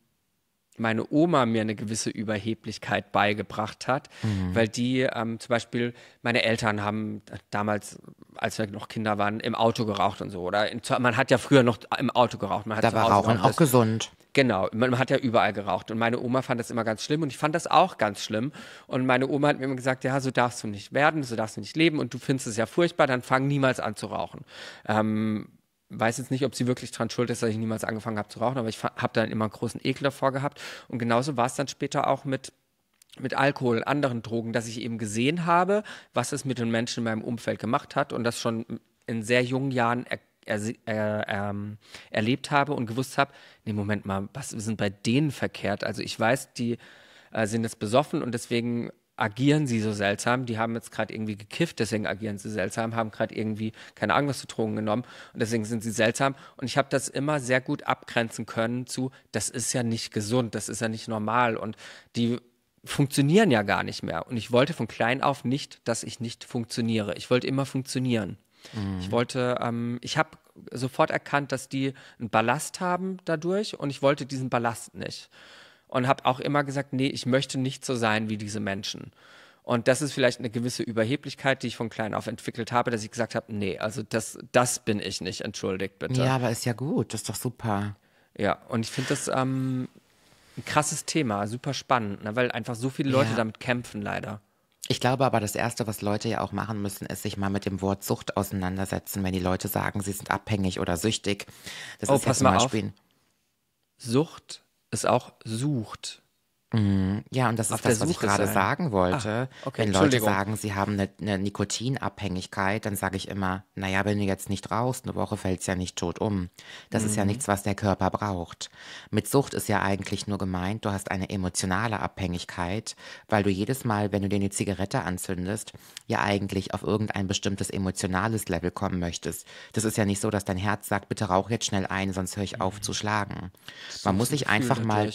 meine Oma mir eine gewisse Überheblichkeit beigebracht hat, mhm. weil die ähm, zum Beispiel, meine Eltern haben damals, als wir noch Kinder waren, im Auto geraucht und so. Oder in, man hat ja früher noch im Auto geraucht. Man hat da war Rauchen geraucht. auch gesund. Genau, man hat ja überall geraucht. Und meine Oma fand das immer ganz schlimm und ich fand das auch ganz schlimm. Und meine Oma hat mir immer gesagt, ja, so darfst du nicht werden, so darfst du nicht leben und du findest es ja furchtbar, dann fang niemals an zu rauchen. Ähm, weiß jetzt nicht, ob sie wirklich dran schuld ist, dass ich niemals angefangen habe zu rauchen, aber ich habe dann immer einen großen Ekel davor gehabt. Und genauso war es dann später auch mit mit Alkohol, anderen Drogen, dass ich eben gesehen habe, was es mit den Menschen in meinem Umfeld gemacht hat und das schon in sehr jungen Jahren er, er, er, ähm, erlebt habe und gewusst habe, nee, Moment mal, was sind bei denen verkehrt? Also ich weiß, die äh, sind jetzt besoffen und deswegen agieren sie so seltsam. Die haben jetzt gerade irgendwie gekifft, deswegen agieren sie seltsam, haben gerade irgendwie keine Ahnung was zu Drogen genommen und deswegen sind sie seltsam. Und ich habe das immer sehr gut abgrenzen können zu, das ist ja nicht gesund, das ist ja nicht normal und die funktionieren ja gar nicht mehr. Und ich wollte von klein auf nicht, dass ich nicht funktioniere. Ich wollte immer funktionieren. Mhm. Ich wollte, ähm, ich habe sofort erkannt, dass die einen Ballast haben dadurch und ich wollte diesen Ballast nicht und habe auch immer gesagt, nee, ich möchte nicht so sein wie diese Menschen. Und das ist vielleicht eine gewisse Überheblichkeit, die ich von klein auf entwickelt habe, dass ich gesagt habe, nee, also das, das bin ich nicht, entschuldigt bitte. Ja, aber ist ja gut, das ist doch super. Ja, und ich finde das ähm, ein krasses Thema, super spannend, ne, weil einfach so viele Leute ja. damit kämpfen, leider. Ich glaube aber, das Erste, was Leute ja auch machen müssen, ist sich mal mit dem Wort Sucht auseinandersetzen, wenn die Leute sagen, sie sind abhängig oder süchtig. Das oh, ist pass ja zum Beispiel. Auf. Sucht es auch sucht. Mhm. Ja, und das ist das, was ich gerade sagen wollte. Ah, okay, Wenn Leute sagen, sie haben eine, eine Nikotinabhängigkeit, dann sage ich immer, naja, wenn du jetzt nicht rauchst, eine Woche fällst ja nicht tot um. Das mhm. ist ja mhm. nichts, was der Körper braucht. Mit Sucht ist ja eigentlich nur gemeint, du hast eine emotionale Abhängigkeit, weil du jedes Mal, wenn du dir eine Zigarette anzündest, ja eigentlich auf irgendein bestimmtes emotionales Level kommen möchtest. Das ist ja nicht so, dass dein Herz sagt, bitte rauch jetzt schnell ein, sonst höre ich mhm. auf zu schlagen. Man muss sich einfach mal...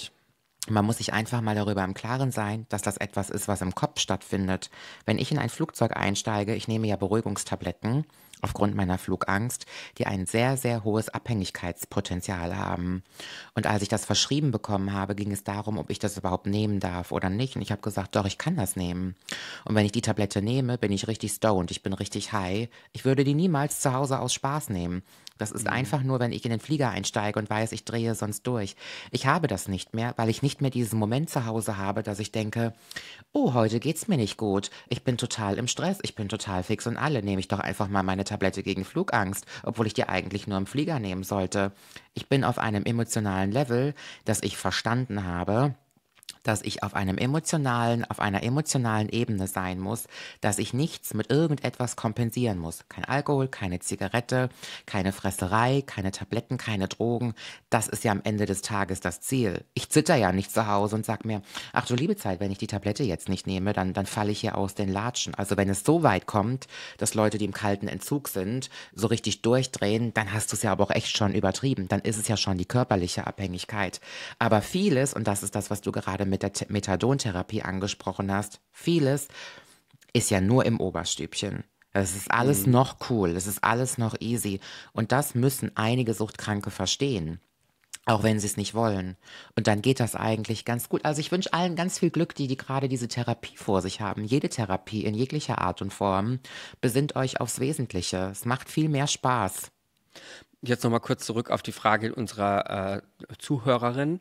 Man muss sich einfach mal darüber im Klaren sein, dass das etwas ist, was im Kopf stattfindet. Wenn ich in ein Flugzeug einsteige, ich nehme ja Beruhigungstabletten aufgrund meiner Flugangst, die ein sehr, sehr hohes Abhängigkeitspotenzial haben. Und als ich das verschrieben bekommen habe, ging es darum, ob ich das überhaupt nehmen darf oder nicht. Und ich habe gesagt, doch, ich kann das nehmen. Und wenn ich die Tablette nehme, bin ich richtig stoned, ich bin richtig high. Ich würde die niemals zu Hause aus Spaß nehmen. Das ist mhm. einfach nur, wenn ich in den Flieger einsteige und weiß, ich drehe sonst durch. Ich habe das nicht mehr, weil ich nicht mehr diesen Moment zu Hause habe, dass ich denke, oh, heute geht's mir nicht gut. Ich bin total im Stress, ich bin total fix und alle. Nehme ich doch einfach mal meine Tablette gegen Flugangst, obwohl ich die eigentlich nur im Flieger nehmen sollte. Ich bin auf einem emotionalen Level, das ich verstanden habe dass ich auf einem emotionalen, auf einer emotionalen Ebene sein muss, dass ich nichts mit irgendetwas kompensieren muss. Kein Alkohol, keine Zigarette, keine Fresserei, keine Tabletten, keine Drogen. Das ist ja am Ende des Tages das Ziel. Ich zitter ja nicht zu Hause und sag mir, ach du liebe Zeit, wenn ich die Tablette jetzt nicht nehme, dann, dann falle ich hier aus den Latschen. Also wenn es so weit kommt, dass Leute, die im kalten Entzug sind, so richtig durchdrehen, dann hast du es ja aber auch echt schon übertrieben. Dann ist es ja schon die körperliche Abhängigkeit. Aber vieles, und das ist das, was du gerade mit mit der Methadontherapie angesprochen hast, vieles ist ja nur im Oberstübchen. Es ist alles mhm. noch cool, es ist alles noch easy. Und das müssen einige Suchtkranke verstehen. Auch wenn sie es nicht wollen. Und dann geht das eigentlich ganz gut. Also ich wünsche allen ganz viel Glück, die, die gerade diese Therapie vor sich haben. Jede Therapie in jeglicher Art und Form. Besinnt euch aufs Wesentliche. Es macht viel mehr Spaß. Jetzt nochmal kurz zurück auf die Frage unserer äh, Zuhörerin.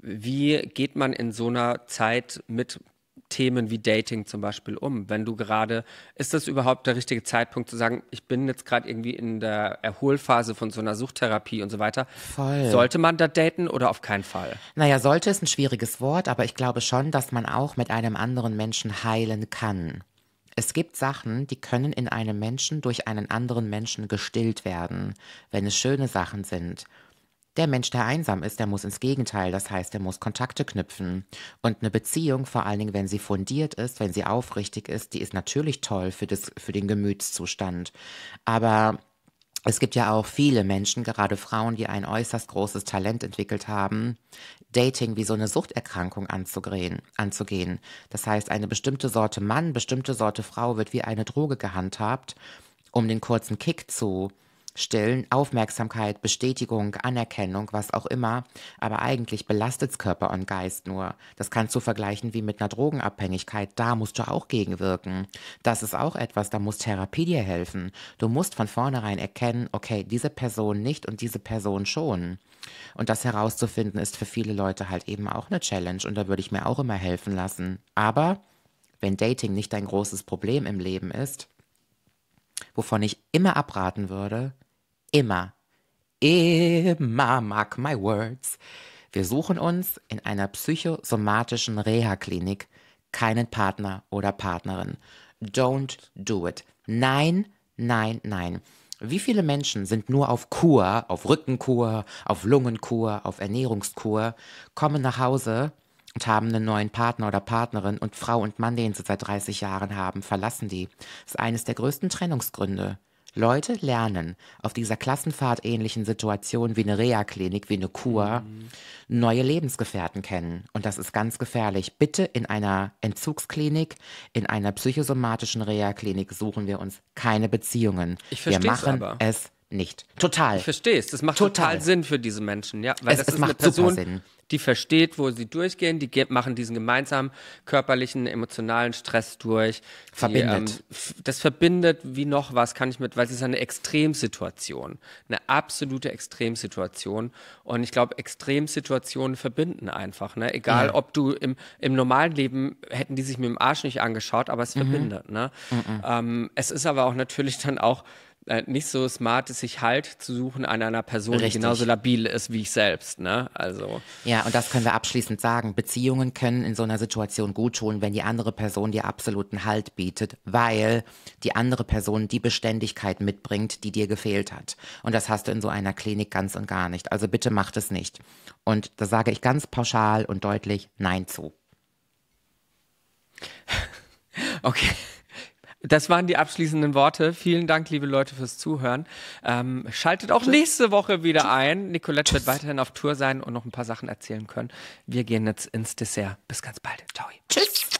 Wie geht man in so einer Zeit mit Themen wie Dating zum Beispiel um? Wenn du gerade, ist das überhaupt der richtige Zeitpunkt zu sagen, ich bin jetzt gerade irgendwie in der Erholphase von so einer Suchtherapie und so weiter? Voll. Sollte man da daten oder auf keinen Fall? Naja, sollte ist ein schwieriges Wort, aber ich glaube schon, dass man auch mit einem anderen Menschen heilen kann. Es gibt Sachen, die können in einem Menschen durch einen anderen Menschen gestillt werden, wenn es schöne Sachen sind. Der Mensch, der einsam ist, der muss ins Gegenteil. Das heißt, er muss Kontakte knüpfen. Und eine Beziehung, vor allen Dingen, wenn sie fundiert ist, wenn sie aufrichtig ist, die ist natürlich toll für, das, für den Gemütszustand. Aber es gibt ja auch viele Menschen, gerade Frauen, die ein äußerst großes Talent entwickelt haben, Dating wie so eine Suchterkrankung anzugehen. Das heißt, eine bestimmte Sorte Mann, bestimmte Sorte Frau wird wie eine Droge gehandhabt, um den kurzen Kick zu äh, stillen Aufmerksamkeit, Bestätigung, Anerkennung, was auch immer. Aber eigentlich belastet es Körper und Geist nur. Das kannst du vergleichen wie mit einer Drogenabhängigkeit. Da musst du auch gegenwirken. Das ist auch etwas, da muss Therapie dir helfen. Du musst von vornherein erkennen, okay, diese Person nicht und diese Person schon. Und das herauszufinden ist für viele Leute halt eben auch eine Challenge und da würde ich mir auch immer helfen lassen. Aber wenn Dating nicht dein großes Problem im Leben ist, wovon ich immer abraten würde, immer, immer, mark my words, wir suchen uns in einer psychosomatischen Reha-Klinik keinen Partner oder Partnerin. Don't do it. Nein, nein, nein. Wie viele Menschen sind nur auf Kur, auf Rückenkur, auf Lungenkur, auf Ernährungskur, kommen nach Hause und haben einen neuen Partner oder Partnerin und Frau und Mann, den sie seit 30 Jahren haben, verlassen die. Das ist eines der größten Trennungsgründe. Leute lernen auf dieser klassenfahrtähnlichen Situation wie eine Reha-Klinik, wie eine Kur, mhm. neue Lebensgefährten kennen. Und das ist ganz gefährlich. Bitte in einer Entzugsklinik, in einer psychosomatischen Reha-Klinik suchen wir uns keine Beziehungen. Ich wir machen aber. es nicht. Total. Ich verstehe es. Das macht total. total. Sinn für diese Menschen, ja. Weil es, das es ist eine Person, die versteht, wo sie durchgehen, die machen diesen gemeinsamen körperlichen, emotionalen Stress durch. Verbindet. ähm, das verbindet wie noch was, kann ich mit, weil es ist eine Extremsituation. Eine absolute Extremsituation. Und ich glaube, Extremsituationen verbinden einfach, ne? Egal, ja. ob du im, im normalen Leben hätten die sich mit dem Arsch nicht angeschaut, aber es mhm. verbindet, ne? Mhm. Ähm, es ist aber auch natürlich dann auch äh, nicht so smart ist, sich Halt zu suchen an einer Person, Richtig. die genauso labil ist wie ich selbst. Ne? Also. Ja, und das können wir abschließend sagen. Beziehungen können in so einer Situation gut tun, wenn die andere Person dir absoluten Halt bietet, weil die andere Person die Beständigkeit mitbringt, die dir gefehlt hat. Und das hast du in so einer Klinik ganz und gar nicht. Also bitte macht es nicht. Und da sage ich ganz pauschal und deutlich Nein zu. (laughs) okay. Das waren die abschließenden Worte. Vielen Dank, liebe Leute, fürs Zuhören. Ähm, schaltet auch nächste Woche wieder ein. Nicolette Tschüss. wird weiterhin auf Tour sein und noch ein paar Sachen erzählen können. Wir gehen jetzt ins Dessert. Bis ganz bald. Ciao. Tschüss.